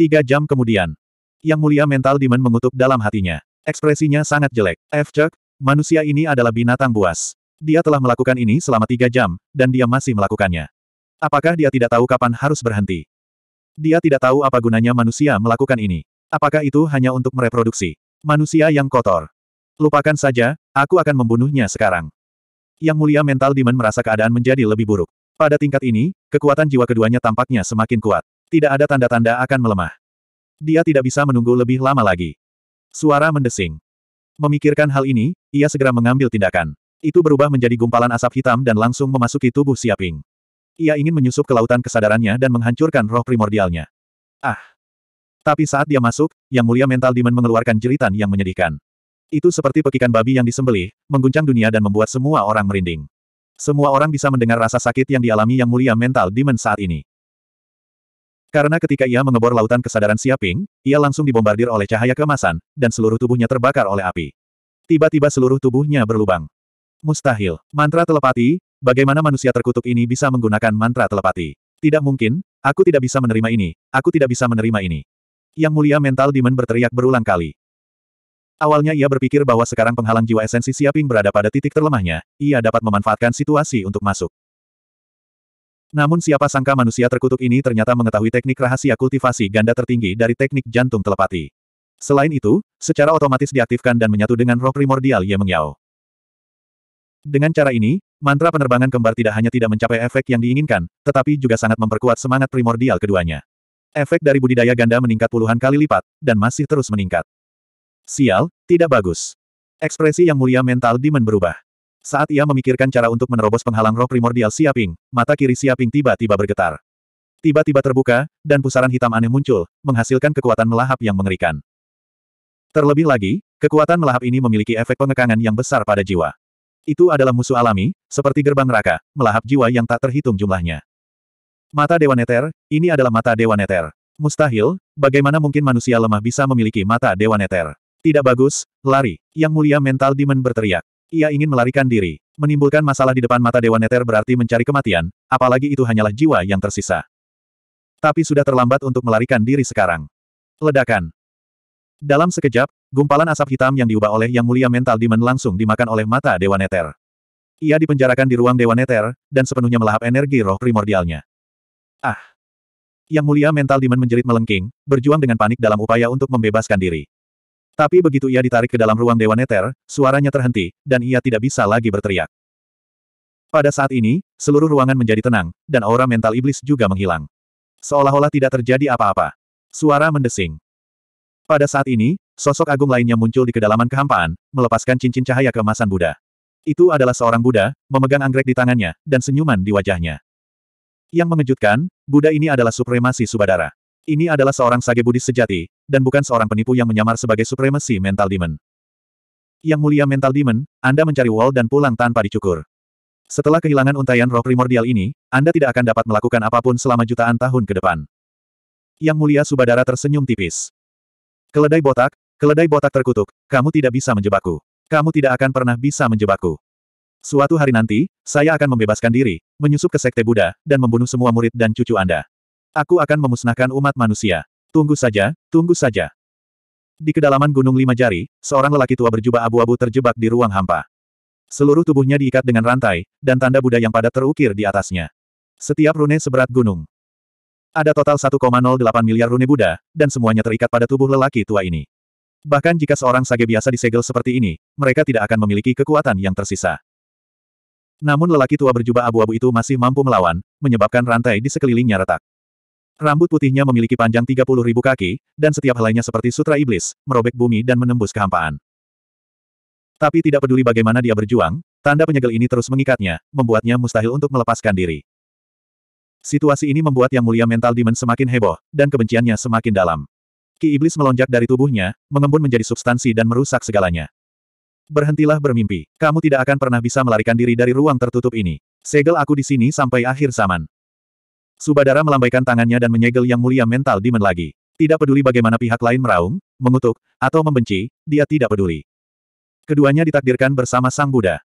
Tiga jam kemudian, yang mulia mental demon mengutuk dalam hatinya. Ekspresinya sangat jelek. F. Chuck, Manusia ini adalah binatang buas. Dia telah melakukan ini selama tiga jam, dan dia masih melakukannya. Apakah dia tidak tahu kapan harus berhenti? Dia tidak tahu apa gunanya manusia melakukan ini. Apakah itu hanya untuk mereproduksi? Manusia yang kotor. Lupakan saja, aku akan membunuhnya sekarang. Yang mulia mental demon merasa keadaan menjadi lebih buruk. Pada tingkat ini, kekuatan jiwa keduanya tampaknya semakin kuat. Tidak ada tanda-tanda akan melemah. Dia tidak bisa menunggu lebih lama lagi. Suara mendesing. Memikirkan hal ini, ia segera mengambil tindakan. Itu berubah menjadi gumpalan asap hitam dan langsung memasuki tubuh Siaping. Ia ingin menyusup ke lautan kesadarannya dan menghancurkan roh primordialnya. Ah! Tapi saat dia masuk, Yang Mulia Mental Demon mengeluarkan jeritan yang menyedihkan. Itu seperti pekikan babi yang disembelih, mengguncang dunia dan membuat semua orang merinding. Semua orang bisa mendengar rasa sakit yang dialami Yang Mulia Mental Demon saat ini. Karena ketika ia mengebor lautan kesadaran Siaping, ia langsung dibombardir oleh cahaya kemasan, dan seluruh tubuhnya terbakar oleh api. Tiba-tiba seluruh tubuhnya berlubang. Mustahil. Mantra telepati, bagaimana manusia terkutuk ini bisa menggunakan mantra telepati? Tidak mungkin, aku tidak bisa menerima ini, aku tidak bisa menerima ini. Yang mulia mental demon berteriak berulang kali. Awalnya ia berpikir bahwa sekarang penghalang jiwa esensi Siaping berada pada titik terlemahnya, ia dapat memanfaatkan situasi untuk masuk. Namun siapa sangka manusia terkutuk ini ternyata mengetahui teknik rahasia kultivasi ganda tertinggi dari teknik jantung telepati. Selain itu, secara otomatis diaktifkan dan menyatu dengan roh primordial Ye Mengyao. Dengan cara ini, mantra penerbangan kembar tidak hanya tidak mencapai efek yang diinginkan, tetapi juga sangat memperkuat semangat primordial keduanya. Efek dari budidaya ganda meningkat puluhan kali lipat, dan masih terus meningkat. Sial, tidak bagus. Ekspresi yang mulia mental Demon berubah. Saat ia memikirkan cara untuk menerobos penghalang roh primordial Siaping, mata kiri Siaping tiba-tiba bergetar. Tiba-tiba terbuka, dan pusaran hitam aneh muncul, menghasilkan kekuatan melahap yang mengerikan. Terlebih lagi, kekuatan melahap ini memiliki efek pengekangan yang besar pada jiwa. Itu adalah musuh alami, seperti gerbang neraka, melahap jiwa yang tak terhitung jumlahnya. Mata Dewa Neter, ini adalah mata Dewa Neter. Mustahil, bagaimana mungkin manusia lemah bisa memiliki mata Dewa Neter? Tidak bagus, lari. Yang mulia mental demon berteriak. Ia ingin melarikan diri. Menimbulkan masalah di depan mata Dewa Neter berarti mencari kematian, apalagi itu hanyalah jiwa yang tersisa. Tapi sudah terlambat untuk melarikan diri sekarang. Ledakan. Dalam sekejap, gumpalan asap hitam yang diubah oleh Yang Mulia Mental Demon langsung dimakan oleh mata Dewa Neter. Ia dipenjarakan di ruang Dewa Neter, dan sepenuhnya melahap energi roh primordialnya. Ah! Yang Mulia Mental Demon menjerit melengking, berjuang dengan panik dalam upaya untuk membebaskan diri. Tapi begitu ia ditarik ke dalam ruang Dewa Neter, suaranya terhenti, dan ia tidak bisa lagi berteriak. Pada saat ini, seluruh ruangan menjadi tenang, dan aura mental iblis juga menghilang. Seolah-olah tidak terjadi apa-apa. Suara mendesing. Pada saat ini, sosok agung lainnya muncul di kedalaman kehampaan, melepaskan cincin cahaya keemasan Buddha. Itu adalah seorang Buddha, memegang anggrek di tangannya, dan senyuman di wajahnya. Yang mengejutkan, Buddha ini adalah supremasi Subadara. Ini adalah seorang sage Buddhis sejati, dan bukan seorang penipu yang menyamar sebagai supremasi mental demon. Yang mulia mental demon, Anda mencari wall dan pulang tanpa dicukur. Setelah kehilangan untayan roh primordial ini, Anda tidak akan dapat melakukan apapun selama jutaan tahun ke depan. Yang mulia Subadara tersenyum tipis. Keledai botak, keledai botak terkutuk, kamu tidak bisa menjebakku. Kamu tidak akan pernah bisa menjebakku. Suatu hari nanti, saya akan membebaskan diri, menyusup ke Sekte Buddha, dan membunuh semua murid dan cucu Anda. Aku akan memusnahkan umat manusia. Tunggu saja, tunggu saja. Di kedalaman Gunung Lima Jari, seorang lelaki tua berjubah abu-abu terjebak di ruang hampa. Seluruh tubuhnya diikat dengan rantai, dan tanda Buddha yang padat terukir di atasnya. Setiap rune seberat gunung. Ada total 1,08 miliar rune Buddha, dan semuanya terikat pada tubuh lelaki tua ini. Bahkan jika seorang sage biasa disegel seperti ini, mereka tidak akan memiliki kekuatan yang tersisa. Namun lelaki tua berjubah abu-abu itu masih mampu melawan, menyebabkan rantai di sekelilingnya retak. Rambut putihnya memiliki panjang 30 ribu kaki, dan setiap helainya seperti sutra iblis, merobek bumi dan menembus kehampaan. Tapi tidak peduli bagaimana dia berjuang, tanda penyegel ini terus mengikatnya, membuatnya mustahil untuk melepaskan diri. Situasi ini membuat Yang Mulia Mental Demon semakin heboh, dan kebenciannya semakin dalam. Ki Iblis melonjak dari tubuhnya, mengembun menjadi substansi dan merusak segalanya. Berhentilah bermimpi, kamu tidak akan pernah bisa melarikan diri dari ruang tertutup ini. Segel aku di sini sampai akhir zaman. Subadara melambaikan tangannya dan menyegel yang mulia mental Demon lagi. Tidak peduli bagaimana pihak lain meraung, mengutuk, atau membenci, dia tidak peduli. Keduanya ditakdirkan bersama Sang Buddha.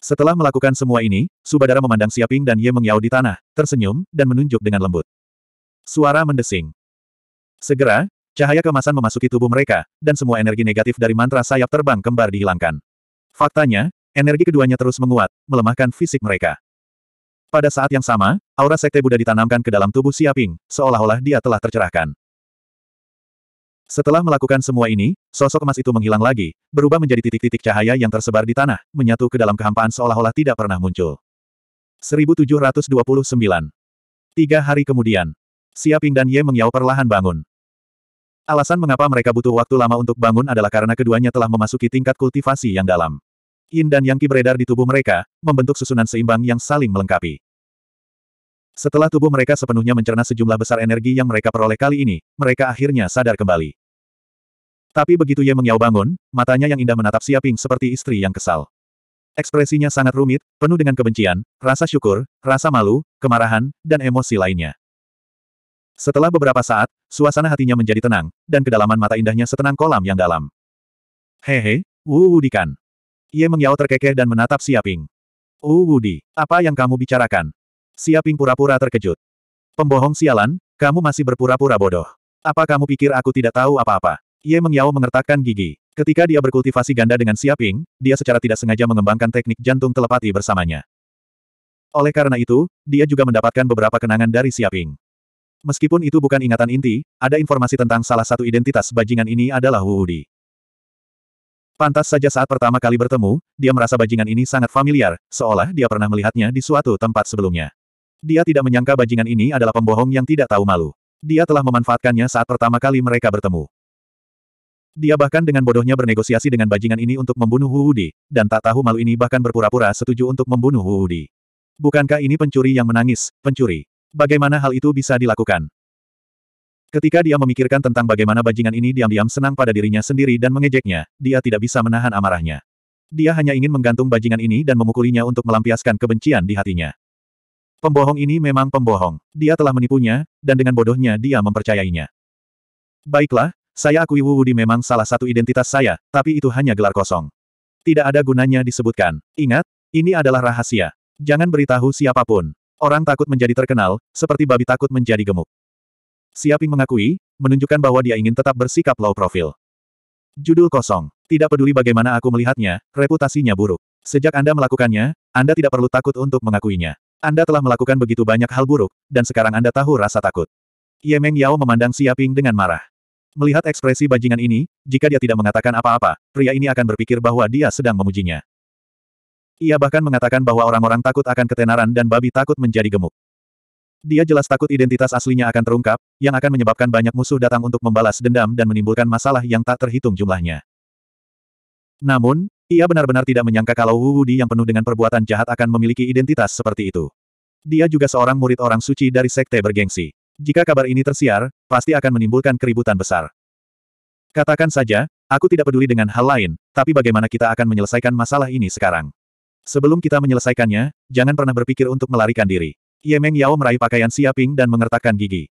Setelah melakukan semua ini, Subadara memandang Siaping dan Ye Mengyao di tanah, tersenyum, dan menunjuk dengan lembut. Suara mendesing. Segera, cahaya kemasan memasuki tubuh mereka, dan semua energi negatif dari mantra sayap terbang kembar dihilangkan. Faktanya, energi keduanya terus menguat, melemahkan fisik mereka. Pada saat yang sama, aura sekte Buddha ditanamkan ke dalam tubuh Siaping, seolah-olah dia telah tercerahkan. Setelah melakukan semua ini, sosok emas itu menghilang lagi, berubah menjadi titik-titik cahaya yang tersebar di tanah, menyatu ke dalam kehampaan seolah-olah tidak pernah muncul. 1729 Tiga hari kemudian, Siaping dan Ye Mengyao perlahan bangun. Alasan mengapa mereka butuh waktu lama untuk bangun adalah karena keduanya telah memasuki tingkat kultivasi yang dalam. Yin dan Yang Qi beredar di tubuh mereka, membentuk susunan seimbang yang saling melengkapi. Setelah tubuh mereka sepenuhnya mencerna sejumlah besar energi yang mereka peroleh kali ini, mereka akhirnya sadar kembali. Tapi begitu Ye Mengyao bangun, matanya yang indah menatap Siaping seperti istri yang kesal. Ekspresinya sangat rumit, penuh dengan kebencian, rasa syukur, rasa malu, kemarahan, dan emosi lainnya. Setelah beberapa saat, suasana hatinya menjadi tenang, dan kedalaman mata indahnya setenang kolam yang dalam. Hehe, wuudikan. Ye Mengyao terkekeh dan menatap Siaping. Uh Wudi, apa yang kamu bicarakan? Siaping pura-pura terkejut. Pembohong sialan, kamu masih berpura-pura bodoh. Apa kamu pikir aku tidak tahu apa-apa? Ye Mengyao mengertakkan gigi. Ketika dia berkultivasi ganda dengan Siaping, dia secara tidak sengaja mengembangkan teknik jantung telepati bersamanya. Oleh karena itu, dia juga mendapatkan beberapa kenangan dari Siaping. Meskipun itu bukan ingatan inti, ada informasi tentang salah satu identitas bajingan ini adalah Wu Wudi. Pantas saja saat pertama kali bertemu, dia merasa bajingan ini sangat familiar, seolah dia pernah melihatnya di suatu tempat sebelumnya. Dia tidak menyangka bajingan ini adalah pembohong yang tidak tahu malu. Dia telah memanfaatkannya saat pertama kali mereka bertemu. Dia bahkan dengan bodohnya bernegosiasi dengan bajingan ini untuk membunuh Huudi, dan tak tahu malu ini bahkan berpura-pura setuju untuk membunuh Huudi. Bukankah ini pencuri yang menangis, pencuri? Bagaimana hal itu bisa dilakukan? Ketika dia memikirkan tentang bagaimana bajingan ini diam-diam senang pada dirinya sendiri dan mengejeknya, dia tidak bisa menahan amarahnya. Dia hanya ingin menggantung bajingan ini dan memukulinya untuk melampiaskan kebencian di hatinya. Pembohong ini memang pembohong. Dia telah menipunya, dan dengan bodohnya dia mempercayainya. Baiklah, saya akui Wu Wudi memang salah satu identitas saya, tapi itu hanya gelar kosong. Tidak ada gunanya disebutkan. Ingat, ini adalah rahasia. Jangan beritahu siapapun. Orang takut menjadi terkenal, seperti babi takut menjadi gemuk. Siaping mengakui, menunjukkan bahwa dia ingin tetap bersikap low profile. Judul kosong. Tidak peduli bagaimana aku melihatnya, reputasinya buruk. Sejak Anda melakukannya, Anda tidak perlu takut untuk mengakuinya. Anda telah melakukan begitu banyak hal buruk, dan sekarang Anda tahu rasa takut. Meng Yao memandang Siaping dengan marah. Melihat ekspresi bajingan ini, jika dia tidak mengatakan apa-apa, pria ini akan berpikir bahwa dia sedang memujinya. Ia bahkan mengatakan bahwa orang-orang takut akan ketenaran dan babi takut menjadi gemuk. Dia jelas takut identitas aslinya akan terungkap, yang akan menyebabkan banyak musuh datang untuk membalas dendam dan menimbulkan masalah yang tak terhitung jumlahnya. Namun, ia benar-benar tidak menyangka kalau Wu Wudi yang penuh dengan perbuatan jahat akan memiliki identitas seperti itu. Dia juga seorang murid orang suci dari sekte bergengsi. Jika kabar ini tersiar, pasti akan menimbulkan keributan besar. Katakan saja, aku tidak peduli dengan hal lain, tapi bagaimana kita akan menyelesaikan masalah ini sekarang? Sebelum kita menyelesaikannya, jangan pernah berpikir untuk melarikan diri. Ye Meng Yao meraih pakaian Siaping dan mengertakkan gigi.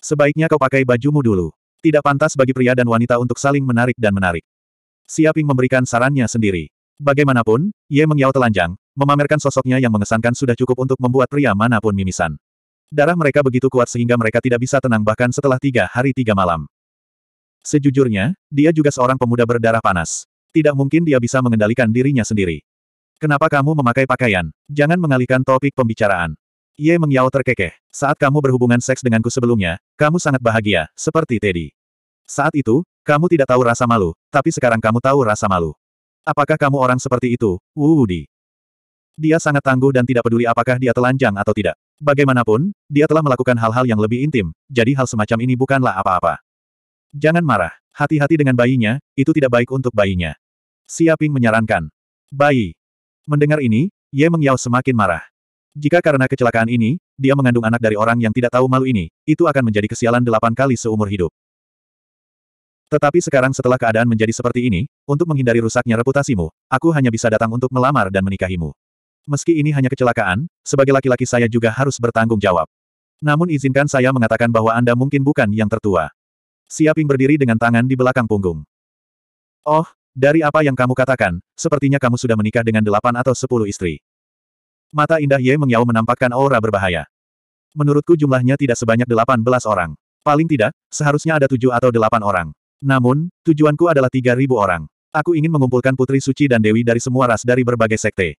Sebaiknya kau pakai bajumu dulu. Tidak pantas bagi pria dan wanita untuk saling menarik dan menarik. Siaping memberikan sarannya sendiri. Bagaimanapun, Ye Meng Yao telanjang, memamerkan sosoknya yang mengesankan sudah cukup untuk membuat pria manapun mimisan. Darah mereka begitu kuat sehingga mereka tidak bisa tenang bahkan setelah tiga hari tiga malam. Sejujurnya, dia juga seorang pemuda berdarah panas. Tidak mungkin dia bisa mengendalikan dirinya sendiri. Kenapa kamu memakai pakaian? Jangan mengalihkan topik pembicaraan. Ye Mengyao terkekeh. Saat kamu berhubungan seks denganku sebelumnya, kamu sangat bahagia, seperti Teddy. Saat itu, kamu tidak tahu rasa malu, tapi sekarang kamu tahu rasa malu. Apakah kamu orang seperti itu, Wu Wudi? Dia sangat tangguh dan tidak peduli apakah dia telanjang atau tidak. Bagaimanapun, dia telah melakukan hal-hal yang lebih intim, jadi hal semacam ini bukanlah apa-apa. Jangan marah, hati-hati dengan bayinya, itu tidak baik untuk bayinya. Siaping menyarankan. Bayi. Mendengar ini, Ye Mengyao semakin marah. Jika karena kecelakaan ini, dia mengandung anak dari orang yang tidak tahu malu ini, itu akan menjadi kesialan delapan kali seumur hidup. Tetapi sekarang setelah keadaan menjadi seperti ini, untuk menghindari rusaknya reputasimu, aku hanya bisa datang untuk melamar dan menikahimu. Meski ini hanya kecelakaan, sebagai laki-laki saya juga harus bertanggung jawab. Namun izinkan saya mengatakan bahwa Anda mungkin bukan yang tertua. Siaping berdiri dengan tangan di belakang punggung. Oh, dari apa yang kamu katakan, sepertinya kamu sudah menikah dengan delapan atau sepuluh istri. Mata indah Ye Mengyao menampakkan aura berbahaya. Menurutku jumlahnya tidak sebanyak 18 orang. Paling tidak, seharusnya ada tujuh atau delapan orang. Namun, tujuanku adalah tiga ribu orang. Aku ingin mengumpulkan putri suci dan dewi dari semua ras dari berbagai sekte.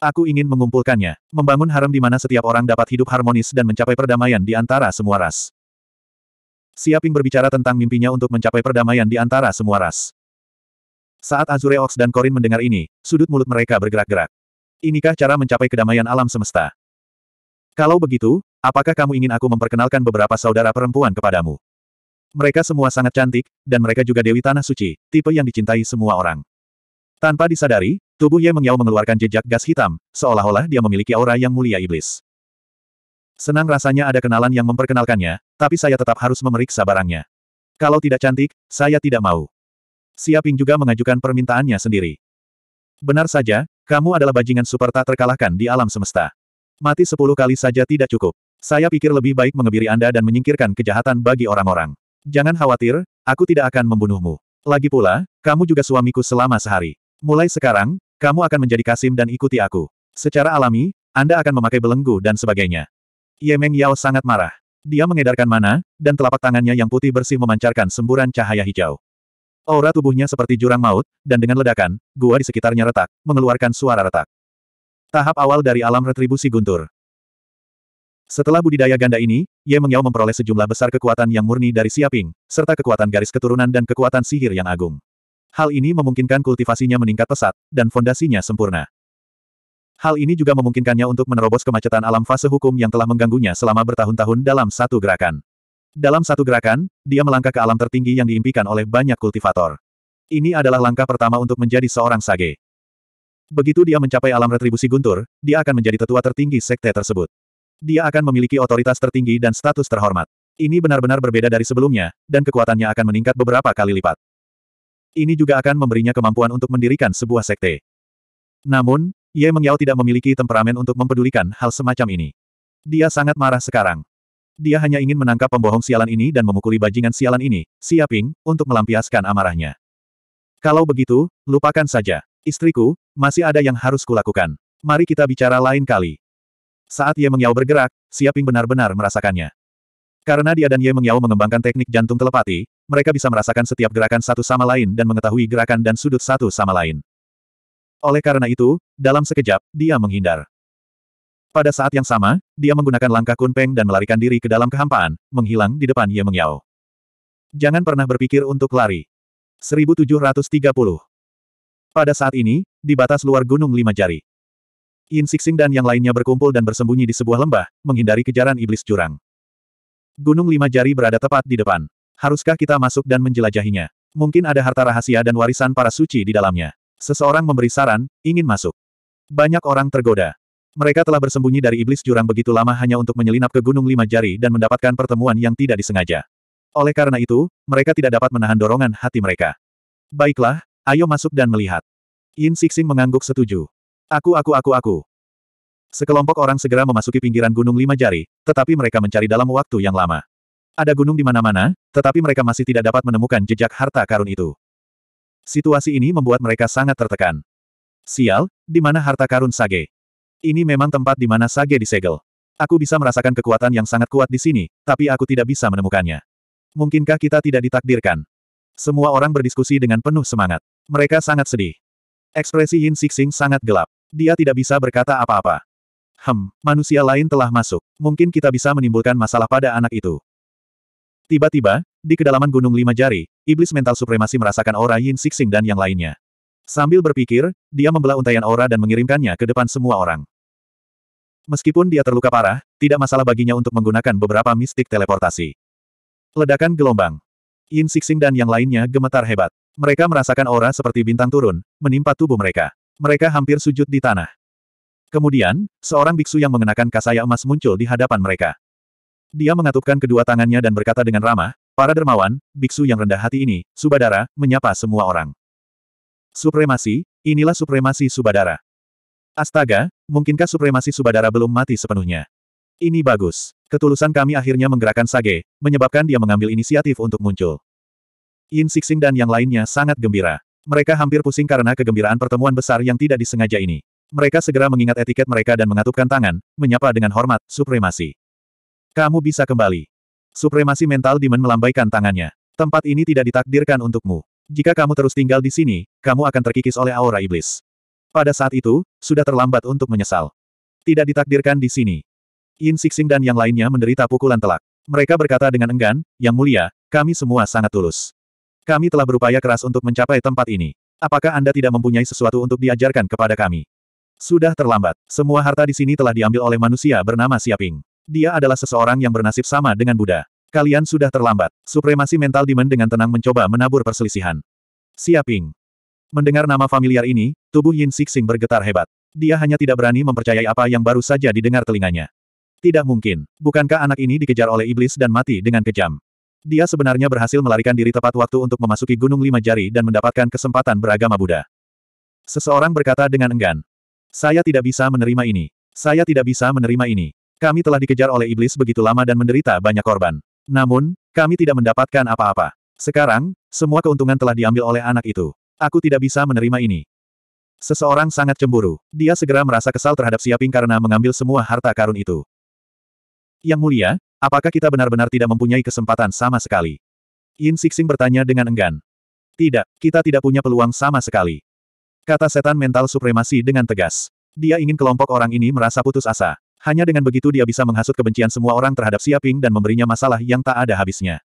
Aku ingin mengumpulkannya, membangun harem di mana setiap orang dapat hidup harmonis dan mencapai perdamaian di antara semua ras. Siaping berbicara tentang mimpinya untuk mencapai perdamaian di antara semua ras. Saat Azure Ox dan Korin mendengar ini, sudut mulut mereka bergerak-gerak. Inikah cara mencapai kedamaian alam semesta? Kalau begitu, apakah kamu ingin aku memperkenalkan beberapa saudara perempuan kepadamu? Mereka semua sangat cantik, dan mereka juga Dewi Tanah Suci, tipe yang dicintai semua orang. Tanpa disadari, tubuh Ye Mengyao mengeluarkan jejak gas hitam, seolah-olah dia memiliki aura yang mulia iblis. Senang rasanya ada kenalan yang memperkenalkannya, tapi saya tetap harus memeriksa barangnya. Kalau tidak cantik, saya tidak mau. Siaping juga mengajukan permintaannya sendiri. Benar saja, kamu adalah bajingan super tak terkalahkan di alam semesta. Mati sepuluh kali saja tidak cukup. Saya pikir lebih baik mengebiri Anda dan menyingkirkan kejahatan bagi orang-orang. Jangan khawatir, aku tidak akan membunuhmu. Lagi pula, kamu juga suamiku selama sehari. Mulai sekarang, kamu akan menjadi Kasim dan ikuti aku. Secara alami, Anda akan memakai belenggu dan sebagainya. Yemeng Yao sangat marah. Dia mengedarkan mana, dan telapak tangannya yang putih bersih memancarkan semburan cahaya hijau. Aura tubuhnya seperti jurang maut, dan dengan ledakan, gua di sekitarnya retak, mengeluarkan suara retak. Tahap awal dari alam retribusi guntur. Setelah budidaya ganda ini, Ye Mengyao memperoleh sejumlah besar kekuatan yang murni dari Siaping, serta kekuatan garis keturunan dan kekuatan sihir yang agung. Hal ini memungkinkan kultivasinya meningkat pesat, dan fondasinya sempurna. Hal ini juga memungkinkannya untuk menerobos kemacetan alam fase hukum yang telah mengganggunya selama bertahun-tahun dalam satu gerakan. Dalam satu gerakan, dia melangkah ke alam tertinggi yang diimpikan oleh banyak kultivator. Ini adalah langkah pertama untuk menjadi seorang sage. Begitu dia mencapai alam retribusi guntur, dia akan menjadi tetua tertinggi sekte tersebut. Dia akan memiliki otoritas tertinggi dan status terhormat. Ini benar-benar berbeda dari sebelumnya, dan kekuatannya akan meningkat beberapa kali lipat. Ini juga akan memberinya kemampuan untuk mendirikan sebuah sekte. Namun, Ye Mengyao tidak memiliki temperamen untuk mempedulikan hal semacam ini. Dia sangat marah sekarang. Dia hanya ingin menangkap pembohong sialan ini dan memukuli bajingan sialan ini, Siaping, untuk melampiaskan amarahnya. Kalau begitu, lupakan saja. Istriku, masih ada yang harus kulakukan. Mari kita bicara lain kali. Saat Ye Mengyao bergerak, Siaping benar-benar merasakannya. Karena dia dan Ye Mengyao mengembangkan teknik jantung telepati, mereka bisa merasakan setiap gerakan satu sama lain dan mengetahui gerakan dan sudut satu sama lain. Oleh karena itu, dalam sekejap, dia menghindar. Pada saat yang sama, dia menggunakan langkah kunpeng dan melarikan diri ke dalam kehampaan, menghilang di depan Ye Mengyao. Jangan pernah berpikir untuk lari. 1730 Pada saat ini, di batas luar gunung lima jari. Yin Sixing dan yang lainnya berkumpul dan bersembunyi di sebuah lembah, menghindari kejaran iblis curang. Gunung lima jari berada tepat di depan. Haruskah kita masuk dan menjelajahinya? Mungkin ada harta rahasia dan warisan para suci di dalamnya. Seseorang memberi saran, ingin masuk. Banyak orang tergoda. Mereka telah bersembunyi dari iblis jurang begitu lama hanya untuk menyelinap ke Gunung Lima Jari dan mendapatkan pertemuan yang tidak disengaja. Oleh karena itu, mereka tidak dapat menahan dorongan hati mereka. Baiklah, ayo masuk dan melihat. Yin Sixing mengangguk setuju. Aku aku aku aku. Sekelompok orang segera memasuki pinggiran Gunung Lima Jari, tetapi mereka mencari dalam waktu yang lama. Ada gunung di mana-mana, tetapi mereka masih tidak dapat menemukan jejak harta karun itu. Situasi ini membuat mereka sangat tertekan. Sial, di mana harta karun Sage? Ini memang tempat di mana sage disegel. Aku bisa merasakan kekuatan yang sangat kuat di sini, tapi aku tidak bisa menemukannya. Mungkinkah kita tidak ditakdirkan? Semua orang berdiskusi dengan penuh semangat. Mereka sangat sedih. Ekspresi Yin Sixing sangat gelap. Dia tidak bisa berkata apa-apa. Hem, manusia lain telah masuk. Mungkin kita bisa menimbulkan masalah pada anak itu. Tiba-tiba, di kedalaman Gunung Lima Jari, iblis mental supremasi merasakan aura Yin Sixing dan yang lainnya. Sambil berpikir, dia membelah untaian aura dan mengirimkannya ke depan semua orang. Meskipun dia terluka parah, tidak masalah baginya untuk menggunakan beberapa mistik teleportasi. Ledakan gelombang. Yin Sixing dan yang lainnya gemetar hebat. Mereka merasakan aura seperti bintang turun, menimpa tubuh mereka. Mereka hampir sujud di tanah. Kemudian, seorang biksu yang mengenakan kasaya emas muncul di hadapan mereka. Dia mengatupkan kedua tangannya dan berkata dengan ramah, Para dermawan, biksu yang rendah hati ini, Subadara, menyapa semua orang. Supremasi, inilah supremasi Subadara. Astaga, mungkinkah supremasi Subadara belum mati sepenuhnya? Ini bagus. Ketulusan kami akhirnya menggerakkan Sage, menyebabkan dia mengambil inisiatif untuk muncul. Yin Sixing dan yang lainnya sangat gembira. Mereka hampir pusing karena kegembiraan pertemuan besar yang tidak disengaja ini. Mereka segera mengingat etiket mereka dan mengatupkan tangan, menyapa dengan hormat, supremasi. Kamu bisa kembali. Supremasi mental Demon melambaikan tangannya. Tempat ini tidak ditakdirkan untukmu. Jika kamu terus tinggal di sini, kamu akan terkikis oleh aura iblis. Pada saat itu, sudah terlambat untuk menyesal. Tidak ditakdirkan di sini. Yin Sixing dan yang lainnya menderita pukulan telak. Mereka berkata dengan enggan, Yang mulia, kami semua sangat tulus. Kami telah berupaya keras untuk mencapai tempat ini. Apakah Anda tidak mempunyai sesuatu untuk diajarkan kepada kami? Sudah terlambat. Semua harta di sini telah diambil oleh manusia bernama Siaping. Dia adalah seseorang yang bernasib sama dengan Buddha. Kalian sudah terlambat. Supremasi mental Demon dengan tenang mencoba menabur perselisihan. Siaping. Mendengar nama familiar ini, tubuh Yin Sixing bergetar hebat. Dia hanya tidak berani mempercayai apa yang baru saja didengar telinganya. Tidak mungkin. Bukankah anak ini dikejar oleh iblis dan mati dengan kejam? Dia sebenarnya berhasil melarikan diri tepat waktu untuk memasuki Gunung Lima Jari dan mendapatkan kesempatan beragama Buddha. Seseorang berkata dengan enggan. Saya tidak bisa menerima ini. Saya tidak bisa menerima ini. Kami telah dikejar oleh iblis begitu lama dan menderita banyak korban. Namun, kami tidak mendapatkan apa-apa. Sekarang, semua keuntungan telah diambil oleh anak itu. Aku tidak bisa menerima ini. Seseorang sangat cemburu. Dia segera merasa kesal terhadap Siaping karena mengambil semua harta karun itu. Yang mulia, apakah kita benar-benar tidak mempunyai kesempatan sama sekali? Yin Sixing bertanya dengan enggan. Tidak, kita tidak punya peluang sama sekali. Kata setan mental supremasi dengan tegas. Dia ingin kelompok orang ini merasa putus asa. Hanya dengan begitu dia bisa menghasut kebencian semua orang terhadap Siaping dan memberinya masalah yang tak ada habisnya.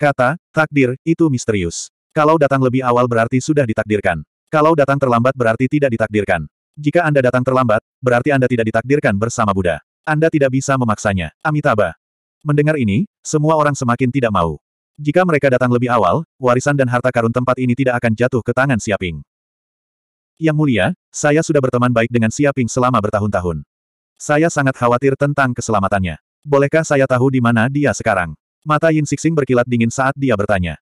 Kata, takdir, itu misterius. Kalau datang lebih awal berarti sudah ditakdirkan. Kalau datang terlambat berarti tidak ditakdirkan. Jika Anda datang terlambat, berarti Anda tidak ditakdirkan bersama Buddha. Anda tidak bisa memaksanya. Amitabha. Mendengar ini, semua orang semakin tidak mau. Jika mereka datang lebih awal, warisan dan harta karun tempat ini tidak akan jatuh ke tangan Siaping. Yang mulia, saya sudah berteman baik dengan Siaping selama bertahun-tahun. Saya sangat khawatir tentang keselamatannya. Bolehkah saya tahu di mana dia sekarang? Mata Yin Sixing berkilat dingin saat dia bertanya.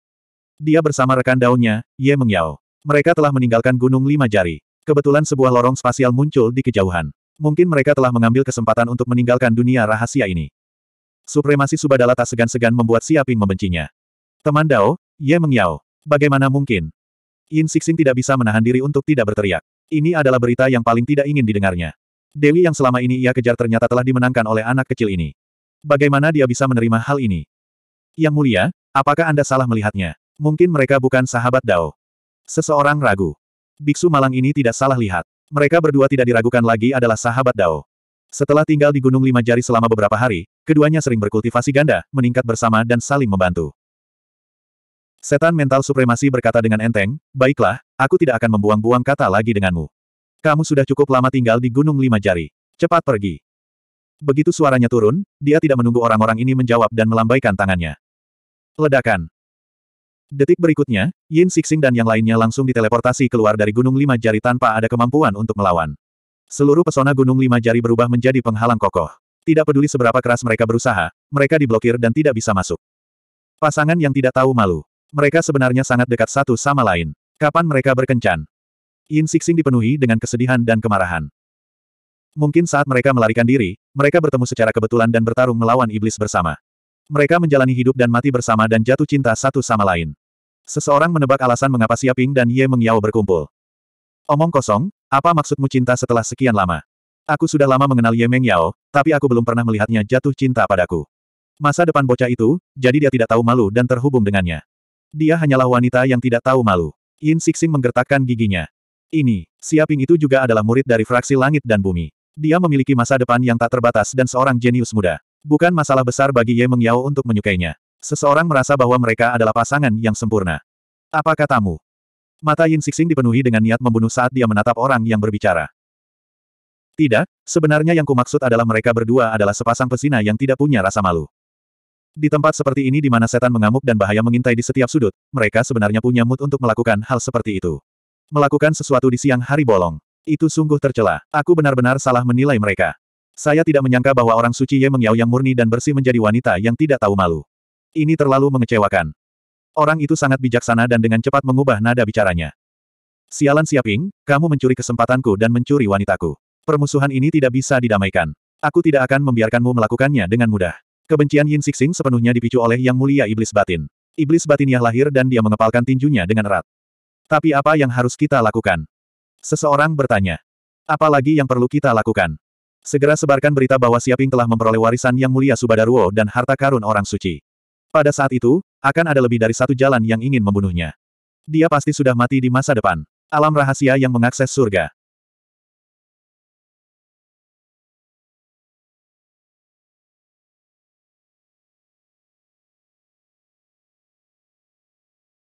Dia bersama rekan daunnya, Ye Mengyao. Mereka telah meninggalkan Gunung Lima Jari. Kebetulan sebuah lorong spasial muncul di kejauhan. Mungkin mereka telah mengambil kesempatan untuk meninggalkan dunia rahasia ini. Supremasi Subadala tak segan-segan membuat Siaping membencinya. Teman Dao, Ye Mengyao. Bagaimana mungkin? Yin Sixing tidak bisa menahan diri untuk tidak berteriak. Ini adalah berita yang paling tidak ingin didengarnya. Dewi yang selama ini ia kejar ternyata telah dimenangkan oleh anak kecil ini. Bagaimana dia bisa menerima hal ini? Yang mulia, apakah Anda salah melihatnya? Mungkin mereka bukan sahabat Dao. Seseorang ragu. Biksu malang ini tidak salah lihat. Mereka berdua tidak diragukan lagi adalah sahabat Dao. Setelah tinggal di Gunung Lima Jari selama beberapa hari, keduanya sering berkultivasi ganda, meningkat bersama dan saling membantu. Setan mental supremasi berkata dengan enteng, baiklah, aku tidak akan membuang-buang kata lagi denganmu. Kamu sudah cukup lama tinggal di Gunung Lima Jari. Cepat pergi. Begitu suaranya turun, dia tidak menunggu orang-orang ini menjawab dan melambaikan tangannya. Ledakan. Detik berikutnya, Yin Sixing dan yang lainnya langsung diteleportasi keluar dari Gunung Lima Jari tanpa ada kemampuan untuk melawan. Seluruh pesona Gunung Lima Jari berubah menjadi penghalang kokoh. Tidak peduli seberapa keras mereka berusaha, mereka diblokir dan tidak bisa masuk. Pasangan yang tidak tahu malu. Mereka sebenarnya sangat dekat satu sama lain. Kapan mereka berkencan? Yin Sixing dipenuhi dengan kesedihan dan kemarahan. Mungkin saat mereka melarikan diri, mereka bertemu secara kebetulan dan bertarung melawan iblis bersama. Mereka menjalani hidup dan mati bersama dan jatuh cinta satu sama lain. Seseorang menebak alasan mengapa Siaping dan Ye Mengyao berkumpul. Omong kosong, apa maksudmu cinta setelah sekian lama? Aku sudah lama mengenal Ye Mengyao, tapi aku belum pernah melihatnya jatuh cinta padaku. Masa depan bocah itu, jadi dia tidak tahu malu dan terhubung dengannya. Dia hanyalah wanita yang tidak tahu malu. Yin Sixing menggertakkan giginya. Ini, Siaping itu juga adalah murid dari fraksi langit dan bumi. Dia memiliki masa depan yang tak terbatas dan seorang jenius muda. Bukan masalah besar bagi Ye Meng Yao untuk menyukainya. Seseorang merasa bahwa mereka adalah pasangan yang sempurna. Apa katamu? Mata Yin Sixing dipenuhi dengan niat membunuh saat dia menatap orang yang berbicara. Tidak, sebenarnya yang kumaksud adalah mereka berdua adalah sepasang pesina yang tidak punya rasa malu. Di tempat seperti ini di mana setan mengamuk dan bahaya mengintai di setiap sudut, mereka sebenarnya punya mood untuk melakukan hal seperti itu. Melakukan sesuatu di siang hari bolong. Itu sungguh tercela. Aku benar-benar salah menilai mereka. Saya tidak menyangka bahwa orang suci Ye Mengyao yang murni dan bersih menjadi wanita yang tidak tahu malu. Ini terlalu mengecewakan. Orang itu sangat bijaksana dan dengan cepat mengubah nada bicaranya. Sialan Siaping, kamu mencuri kesempatanku dan mencuri wanitaku. Permusuhan ini tidak bisa didamaikan. Aku tidak akan membiarkanmu melakukannya dengan mudah. Kebencian Yin Sixing sepenuhnya dipicu oleh Yang Mulia Iblis Batin. Iblis Batiniah lahir dan dia mengepalkan tinjunya dengan erat. Tapi apa yang harus kita lakukan? Seseorang bertanya. Apalagi yang perlu kita lakukan? Segera sebarkan berita bahwa Siaping telah memperoleh warisan yang mulia Subadaruo dan harta karun orang suci. Pada saat itu, akan ada lebih dari satu jalan yang ingin membunuhnya. Dia pasti sudah mati di masa depan. Alam rahasia yang mengakses surga.